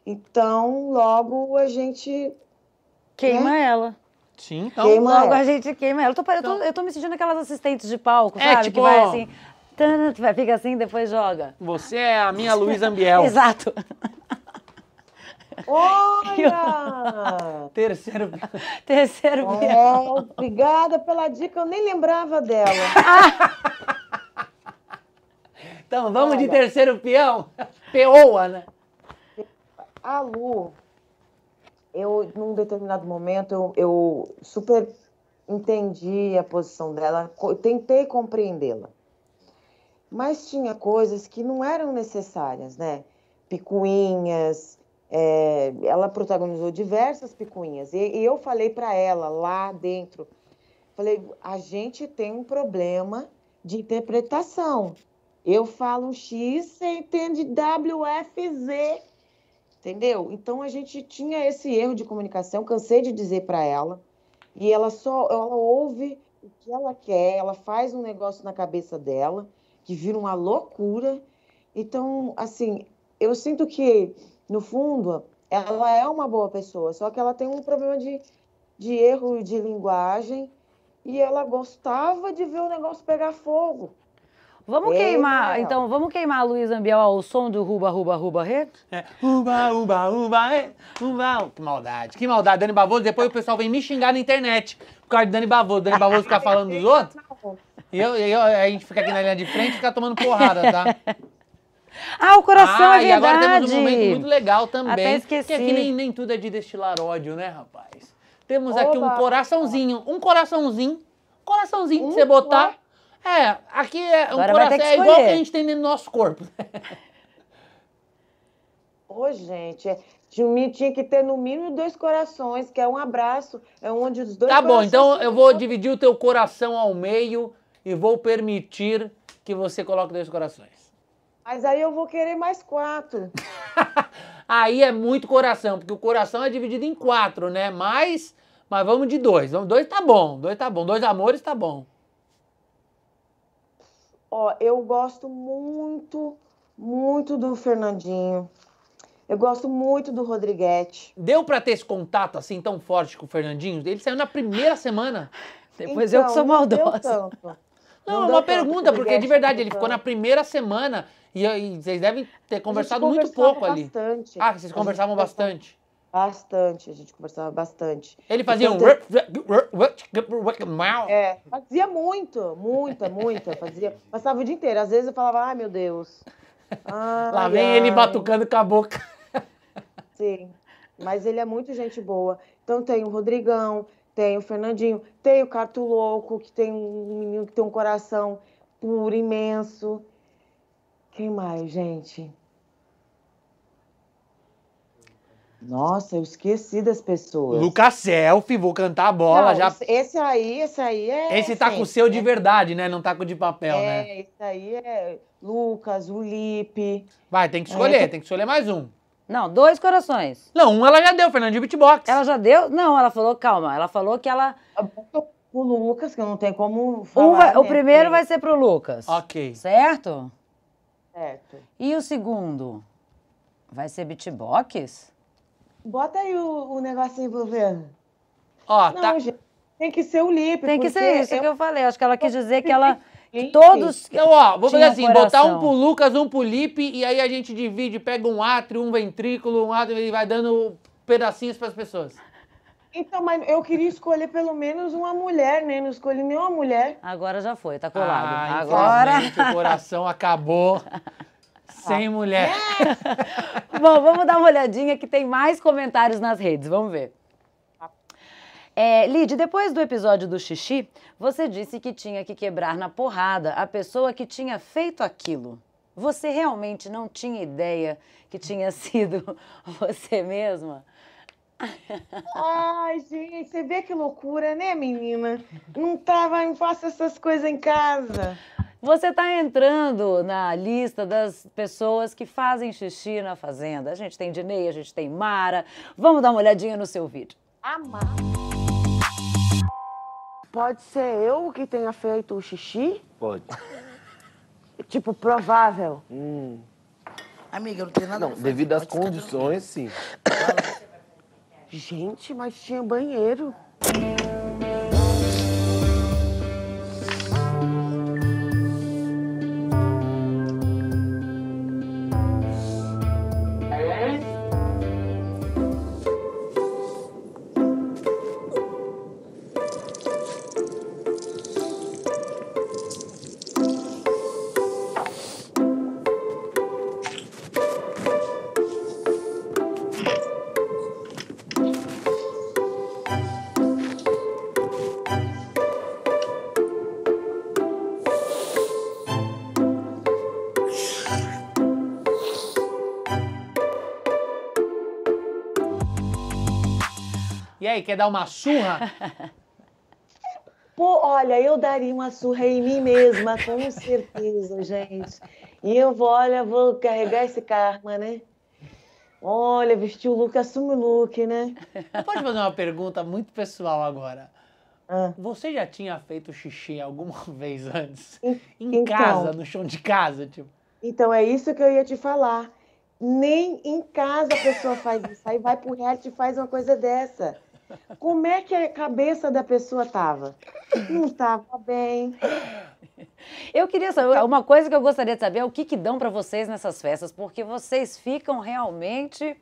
S3: Então, logo a gente Queima hum? ela.
S2: Sim, então. Queima Logo ela. a
S3: gente queima ela. Eu tô, eu,
S1: tô, então. eu tô me sentindo aquelas assistentes de palco, é, sabe? Tipo, que vai assim. Tana, fica assim, depois joga.
S2: Você é a minha Luiz Ambiel. Exato. Olha! Terceiro
S3: Terceiro é, Obrigada pela dica, eu nem lembrava dela. então, vamos Olha. de terceiro
S2: peão? Peoa, né?
S3: A Lu, eu, num determinado momento, eu, eu super entendi a posição dela, tentei compreendê-la. Mas tinha coisas que não eram necessárias, né? Picuinhas, é, ela protagonizou diversas picuinhas. E, e eu falei para ela lá dentro, falei, a gente tem um problema de interpretação. Eu falo X, você entende W, F, Z? entendeu? Então a gente tinha esse erro de comunicação, cansei de dizer para ela, e ela só ela ouve o que ela quer, ela faz um negócio na cabeça dela que vira uma loucura. Então, assim, eu sinto que no fundo ela é uma boa pessoa, só que ela tem um problema de, de erro de linguagem e ela gostava de ver o negócio pegar fogo. Vamos é, queimar, é. então,
S1: vamos queimar a
S2: Luísa Ambiel ao som do Ruba, Ruba, Ruba, Rê? É, Ruba, Ruba, Ruba, Rê, Ruba. Que maldade, que maldade, Dani Bavoso. Depois o pessoal vem me xingar na internet por causa de Dani Bavoso. Dani Bavoso ficar falando dos outros. E eu, eu, a gente fica aqui na linha de frente e fica tomando porrada, tá? Ah, o coração ah, é verdade. Ah, e agora temos um momento muito legal também. Até esqueci. Que aqui nem, nem tudo é de destilar ódio, né, rapaz? Temos Oba. aqui um coraçãozinho, um coraçãozinho, coraçãozinho um, você botar. Ué? É, aqui é um coração, é igual que a gente tem no nosso corpo.
S3: Ô, gente, é, tinha que ter no mínimo dois corações, que é um abraço, é onde os dois Tá bom, então eu
S2: vou dividir o teu coração ao meio e vou permitir que você coloque dois corações. Mas aí eu vou querer mais quatro. aí é muito coração, porque o coração é dividido em quatro, né? Mais, mas vamos de dois. Vamos, dois tá bom, dois tá bom, dois amores tá bom.
S3: Ó, eu gosto muito, muito do Fernandinho. Eu gosto muito do Rodriguete.
S2: Deu para ter esse contato assim tão forte com o Fernandinho? Ele saiu na primeira semana. Depois então, eu que sou então, maldosa. Não, não é uma pergunta, porque de verdade, ele ficou na primeira semana e, e vocês devem ter conversado muito pouco bastante. ali. Ah, vocês conversavam bastante. Bastante, a gente conversava bastante. Ele fazia então, um.
S3: É, fazia muito, muita, muita. Fazia, passava o dia inteiro. Às vezes eu falava, ai meu Deus. Ai, Lá vem ai. ele batucando
S2: com a boca.
S3: Sim, mas ele é muito gente boa. Então tem o Rodrigão, tem o Fernandinho, tem o Carto Louco, que tem um menino que tem um coração puro, imenso. Quem mais, gente? Nossa, eu
S2: esqueci das pessoas. Lucas Selfie, vou cantar a bola não, já.
S3: Esse aí, esse aí é. Esse tá com o seu
S2: né? de verdade, né? Não tá com de papel, é, né? É, esse aí é Lucas, o Lipe. Vai, tem que escolher, é. tem que escolher mais um. Não, dois corações. Não, um ela já deu, Fernandinho
S1: Beatbox. Ela já deu? Não, ela falou, calma, ela falou que ela.
S3: O Lucas, que eu não tenho como falar. Um vai, o é primeiro
S1: vai ser pro Lucas. Ok. Certo? Certo. E o segundo? Vai ser beatbox? Bota aí
S3: o, o negocinho pra ver. Ó, Não, tá... gente, tem que ser o Lipe. Tem que ser isso eu... É que eu falei. Acho que ela quis dizer que ela. Que todos. Então, ó, vou fazer assim: coração. botar um pro
S2: Lucas, um pro Lipe, e aí a gente divide, pega um átrio, um ventrículo, um átrio, e vai dando pedacinhos para as pessoas.
S3: Então, mas eu queria escolher pelo menos uma mulher, né? Não escolhi nenhuma mulher.
S1: Agora já foi, tá colado. Ah, Agora. O
S2: coração acabou sem mulher. É.
S1: Bom, vamos dar uma olhadinha que tem mais comentários nas redes. Vamos ver. É, Lid, depois do episódio do xixi, você disse que tinha que quebrar na porrada a pessoa que tinha feito aquilo. Você realmente não tinha ideia que tinha sido você mesma? Ai, gente, você vê que loucura, né, menina? Não tava, não faço essas coisas em casa. Você está entrando na lista das pessoas que fazem xixi na fazenda. A gente tem Dinei, a gente tem Mara. Vamos dar uma olhadinha no seu vídeo.
S3: Amar. Pode ser eu que tenha feito o xixi? Pode. tipo, provável. Hum. Amiga, não tem nada Não, devido
S2: às condições, sim.
S3: Gente, mas tinha banheiro.
S2: e quer dar uma surra?
S3: Pô, olha, eu daria uma surra em mim mesma, com certeza, gente. E eu vou, olha, vou carregar esse karma, né? Olha, vestiu o look, assume o look, né?
S2: Pode fazer uma pergunta muito pessoal agora. Ah. Você já tinha feito xixi alguma vez antes? Em,
S3: então, casa, no
S2: chão de casa, tipo?
S3: Então é isso que eu ia te falar. Nem em casa a pessoa faz isso. Aí vai pro reality e faz uma coisa dessa. Como é que a cabeça da pessoa tava? Não tava
S1: bem. Eu queria saber, tá. uma coisa que eu gostaria de saber é o que, que dão para vocês nessas festas, porque vocês ficam realmente.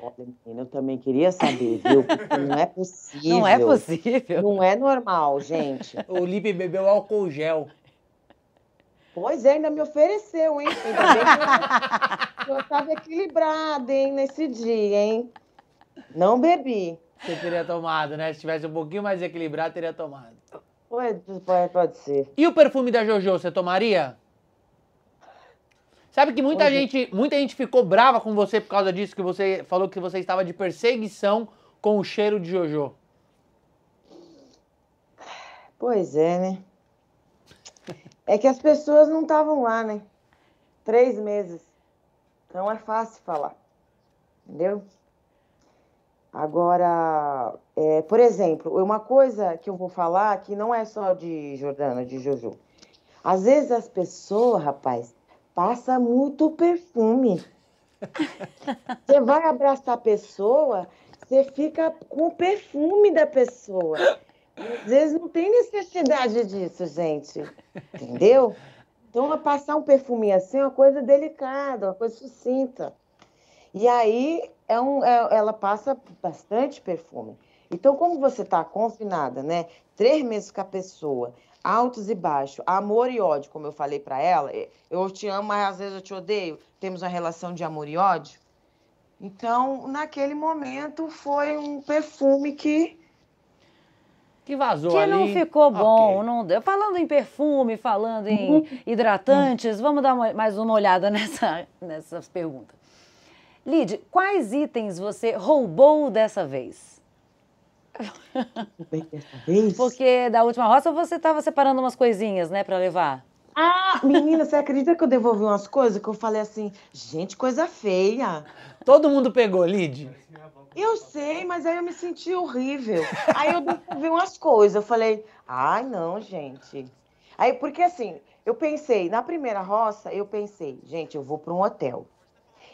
S3: Olha, menina, eu também queria saber, viu? Porque não é possível. Não é possível. Não é normal, gente. O Lipe
S2: bebeu álcool gel.
S3: Pois é, ainda me ofereceu, hein? Ainda bem que eu, estava tava equilibrada, hein, nesse dia, hein?
S2: Não bebi você teria tomado, né? Se tivesse um pouquinho mais equilibrado, teria tomado. Pode, pode ser. E o perfume da Jojo, você tomaria? Sabe que muita gente, muita gente ficou brava com você por causa disso, que você falou que você estava de perseguição com o cheiro de Jojo.
S3: Pois é, né? É que as pessoas não estavam lá, né? Três meses. Então é fácil falar. Entendeu? Agora, é, por exemplo, uma coisa que eu vou falar que não é só de Jordana, de Jojo. Às vezes as pessoas, rapaz, passa muito perfume. Você vai abraçar a pessoa, você fica com o perfume da pessoa. Às vezes não tem necessidade disso, gente. Entendeu? Então, passar um perfume assim é uma coisa delicada, uma coisa sucinta. E aí, é um, é, ela passa bastante perfume. Então, como você está confinada, né? Três meses com a pessoa, altos e baixos, amor e ódio, como eu falei para ela, é, eu te amo, mas às vezes eu te odeio. Temos uma relação de amor e ódio. Então, naquele momento, foi um perfume que que vazou que ali. não ficou bom. Okay. Não
S1: deu. Falando em perfume, falando em uhum. hidratantes, vamos dar mais uma olhada nessa, nessas perguntas. Lid, quais itens você roubou dessa
S3: vez? Dessa vez?
S1: Porque da última roça você estava separando umas coisinhas, né, para levar?
S3: Ah, menina, você acredita que eu devolvi umas coisas que eu falei assim, gente, coisa feia. Todo mundo pegou, Lid? Eu sei, mas aí eu me senti horrível. Aí eu devolvi umas coisas, eu falei, ai, não, gente. Aí, porque assim, eu pensei, na primeira roça, eu pensei, gente, eu vou para um hotel.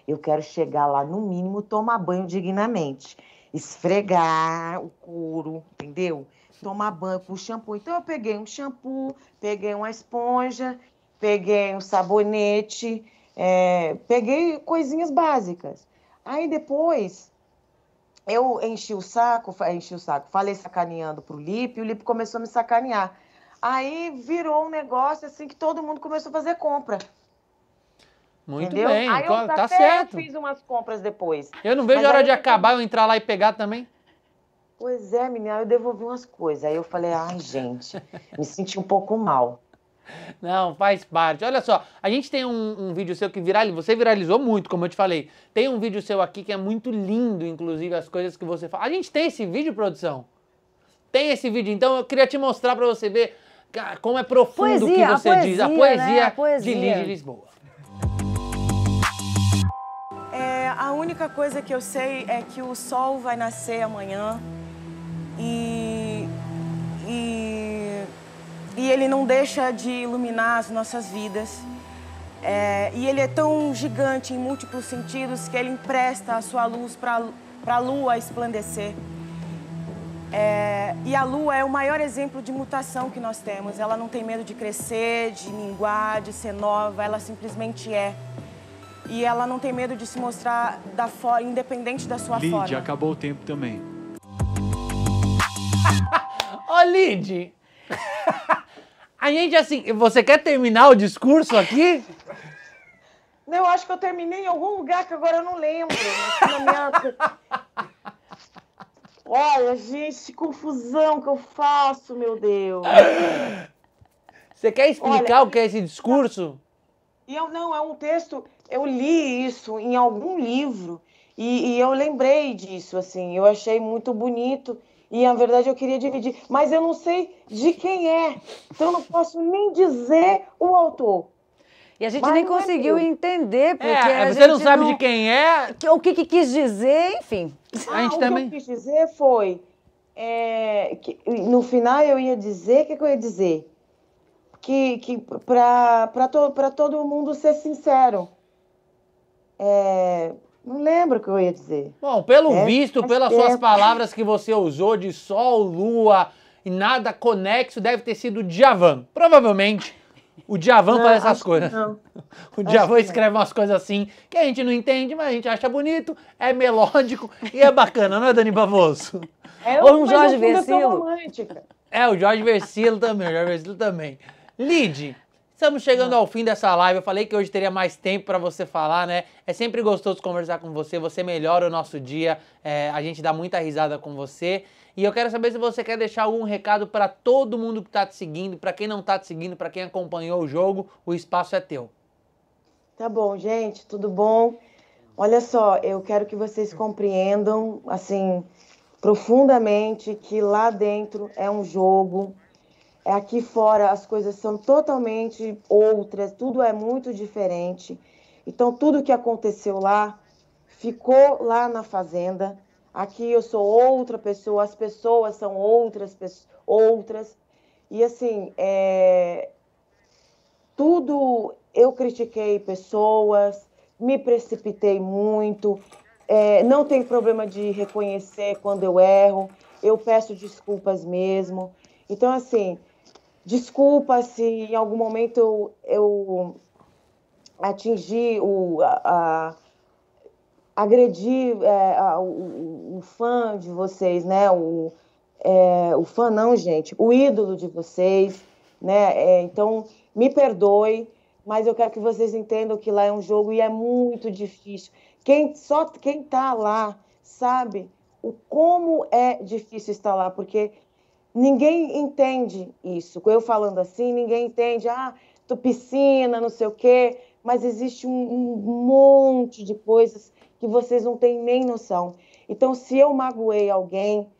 S3: Eu quero chegar lá, no mínimo, tomar banho dignamente. Esfregar o couro, entendeu? Tomar banho com shampoo. Então, eu peguei um shampoo, peguei uma esponja, peguei um sabonete, é, peguei coisinhas básicas. Aí depois eu enchi o saco, enchi o saco, falei sacaneando pro Lipe, e o Lipe começou a me sacanear. Aí virou um negócio assim que todo mundo começou a fazer compra.
S2: Muito Entendeu? bem, Aí eu tá certo. fiz umas compras depois. Eu não vejo a hora de acabar eu entrar lá e pegar também.
S3: Pois é, menina, eu devolvi umas coisas. Aí eu falei, ai, gente, me senti um pouco mal.
S2: Não, faz parte. Olha só, a gente tem um, um vídeo seu que viralizou, você viralizou muito, como eu te falei. Tem um vídeo seu aqui que é muito lindo, inclusive, as coisas que você fala. A gente tem esse vídeo, produção? Tem esse vídeo, então eu queria te mostrar para você ver como é profundo o que você poesia, diz. A poesia, né? a poesia de de Lisboa.
S3: a única coisa que eu sei é que o sol vai nascer amanhã e, e, e ele não deixa de iluminar as nossas vidas. É, e ele é tão gigante em múltiplos sentidos que ele empresta a sua luz para a lua esplandecer. É, e a lua é o maior exemplo de mutação que nós temos. Ela não tem medo de crescer, de minguar, de ser nova, ela simplesmente é. E ela não tem medo de se mostrar da fora, independente da sua Lid, forma. Lid,
S2: acabou o tempo também. Ó, Lid! A gente, assim, você quer terminar o discurso aqui?
S3: Não, eu acho que eu terminei em algum lugar que agora eu não lembro. Né? É minha... Olha, gente, confusão que eu faço, meu Deus.
S2: Você quer explicar Olha, o que é esse discurso?
S3: Eu, não, é um texto eu li isso em algum livro e, e, eu lembrei disso, assim, eu achei muito bonito e na verdade eu queria dividir, mas eu não sei de quem é, então eu não posso nem dizer o autor. E
S1: a gente mas nem é conseguiu é
S3: entender
S2: porque é, a você gente não sabe não... de quem
S3: é, o que, que quis dizer, enfim. Ah, a gente o ah, também. O que eu quis dizer foi é, que, no final eu ia dizer o que, que eu ia dizer que, que para todo mundo ser sincero é, não lembro o que eu ia dizer. Bom,
S2: pelo é, visto, pelas tempo. suas palavras que você usou de sol, lua e nada conexo, deve ter sido o Djavan. Provavelmente o Djavan faz essas coisas. O Djavan escreve não. umas coisas assim que a gente não entende, mas a gente acha bonito, é melódico e é bacana, não é, Dani Bavoso? É Ou um Jorge Versilo. É, o Jorge Versilo também, o Jorge Versilo também. Lide, Estamos chegando ao fim dessa live. Eu falei que hoje teria mais tempo para você falar, né? É sempre gostoso conversar com você. Você melhora o nosso dia. É, a gente dá muita risada com você. E eu quero saber se você quer deixar algum recado para todo mundo que está te seguindo, para quem não está te seguindo, para quem acompanhou o jogo. O espaço é teu.
S3: Tá bom, gente. Tudo bom? Olha só, eu quero que vocês compreendam, assim, profundamente que lá dentro é um jogo é, aqui fora as coisas são totalmente outras, tudo é muito diferente. Então, tudo que aconteceu lá ficou lá na fazenda. Aqui eu sou outra pessoa, as pessoas são outras, outras. E assim, é... tudo eu critiquei pessoas, me precipitei muito, é... não tem problema de reconhecer quando eu erro, eu peço desculpas mesmo. Então, assim, Desculpa se em algum momento eu, eu o a, a, é, a, o, o, fã de vocês, né? O, é, o fã não, gente, o ídolo de vocês, né? É, então me perdoe, mas eu quero que vocês entendam que lá é um jogo e é muito difícil. Quem só quem tá lá sabe o como é difícil estar lá, porque Ninguém entende isso. Eu falando assim, ninguém entende. Ah, tu piscina, não sei o quê. Mas existe um, monte de coisas que vocês não têm nem noção. Então, se eu magoei alguém,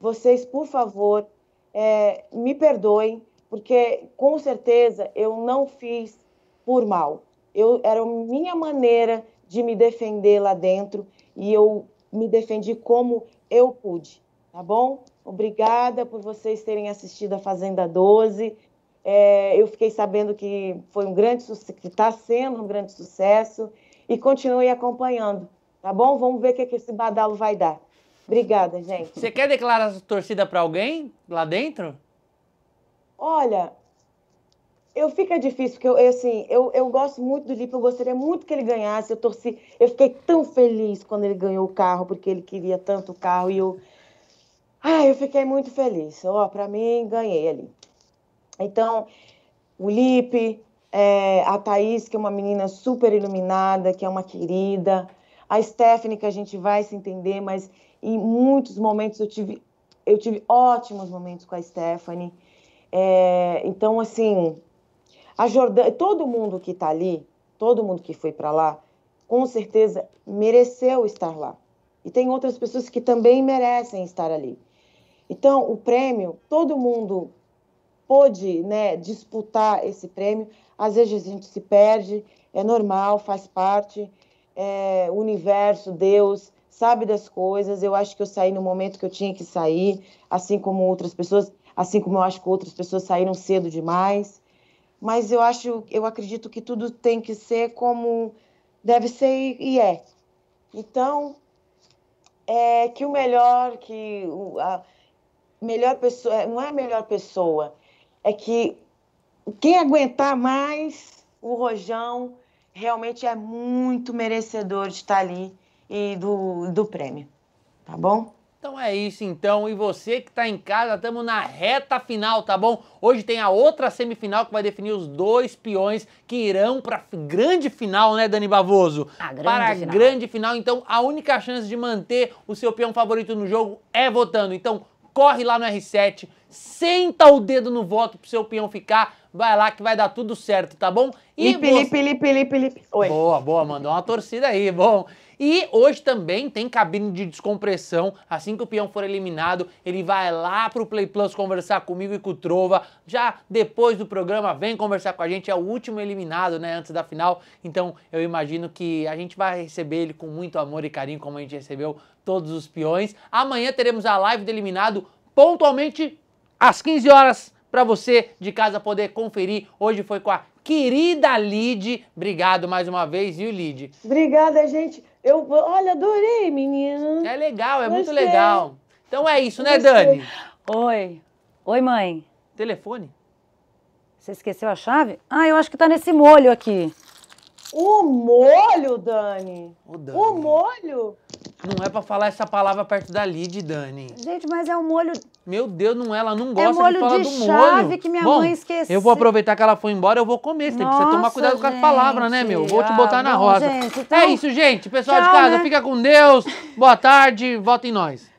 S3: vocês, por favor, é, me perdoem, porque com certeza eu não fiz por mal. Eu era a minha maneira de me defender lá dentro e eu me defendi como eu pude. Tá bom? Obrigada por vocês terem assistido a Fazenda 12. É, eu fiquei sabendo que foi um grande que está sendo um grande sucesso e continue acompanhando, tá bom? Vamos ver o que, é que esse badalo vai dar. Obrigada, gente. Você
S2: quer declarar a torcida para alguém lá dentro?
S3: Olha, eu fica é difícil, porque eu, eu, assim, eu, eu gosto muito do Lipe, eu gostaria muito que ele ganhasse. Eu torci, eu fiquei tão feliz quando ele ganhou o carro, porque ele queria tanto o carro. E eu ah, eu fiquei muito feliz. Ó, oh, para mim, ganhei ali. Então, o Lipe, é, a Thaís, que é uma menina super iluminada, que é uma querida. A Stephanie, que a gente vai se entender, mas em muitos momentos eu tive, eu tive ótimos momentos com a Stephanie. É, então, assim, a Jordana, todo mundo que está ali, todo mundo que foi para lá, com certeza mereceu estar lá. E tem outras pessoas que também merecem estar ali. Então, o prêmio, todo mundo pôde né, disputar esse prêmio. Às vezes a gente se perde, é normal, faz parte. É, o universo, Deus, sabe das coisas. Eu acho que eu saí no momento que eu tinha que sair, assim como outras pessoas, assim como eu acho que outras pessoas saíram cedo demais. Mas eu acho, eu acredito que tudo tem que ser como deve ser e é. Então, é que o melhor, que a, melhor pessoa, é, não é a melhor pessoa, é que quem aguentar mais o Rojão realmente é muito
S2: merecedor de estar ali e do, do prêmio, tá bom? Então é isso então, e você que está em casa, estamos na reta final, tá bom? Hoje tem a outra semifinal que vai definir os dois peões que irão para grande final, né, Dani Bavoso? A para a final. grande final, então a única chance de manter o seu peão favorito no jogo é votando. Então corre lá no R7, senta o dedo no voto pro seu peão ficar, vai lá que vai dar tudo certo, tá bom? E lipe, você... lipe, lipe, lipe, lipe. Oi. Boa, boa, mandou uma torcida aí, bom. E hoje também tem cabine de descompressão. Assim que o peão for eliminado, ele vai lá pro Play Plus conversar comigo e com o Trova. Já depois do programa, vem conversar com a gente. É o último eliminado, né? Antes da final. Então eu imagino que a gente vai receber ele com muito amor e carinho, como a gente recebeu todos os peões. Amanhã teremos a live do eliminado pontualmente às 15 horas para você de casa poder conferir. Hoje foi com a querida Lid. Obrigado mais uma vez, viu, Lid?
S3: Obrigada, gente. Eu, olha, adorei, menina. É legal, é Gostei. muito legal.
S1: Então é isso, né, Dani? Oi. Oi, mãe. Telefone? Você esqueceu a chave? Ah, eu acho que tá nesse molho aqui.
S2: O molho, Dani. O, Dani. o molho. Não é para falar essa palavra perto da Lid, Dani.
S1: Gente, mas é um molho.
S2: Meu Deus, não é. Ela não é gosta é molho de falar de do chave molho. que minha Bom, mãe esqueceu. Eu vou aproveitar que ela foi embora, eu vou comer. Você tem que tomar cuidado gente. com as palavras, né, meu? Vou te botar na ah, roda. É então... É isso, gente. Pessoal Tchau, de casa, né? fica com Deus. Boa tarde. Vota em nós.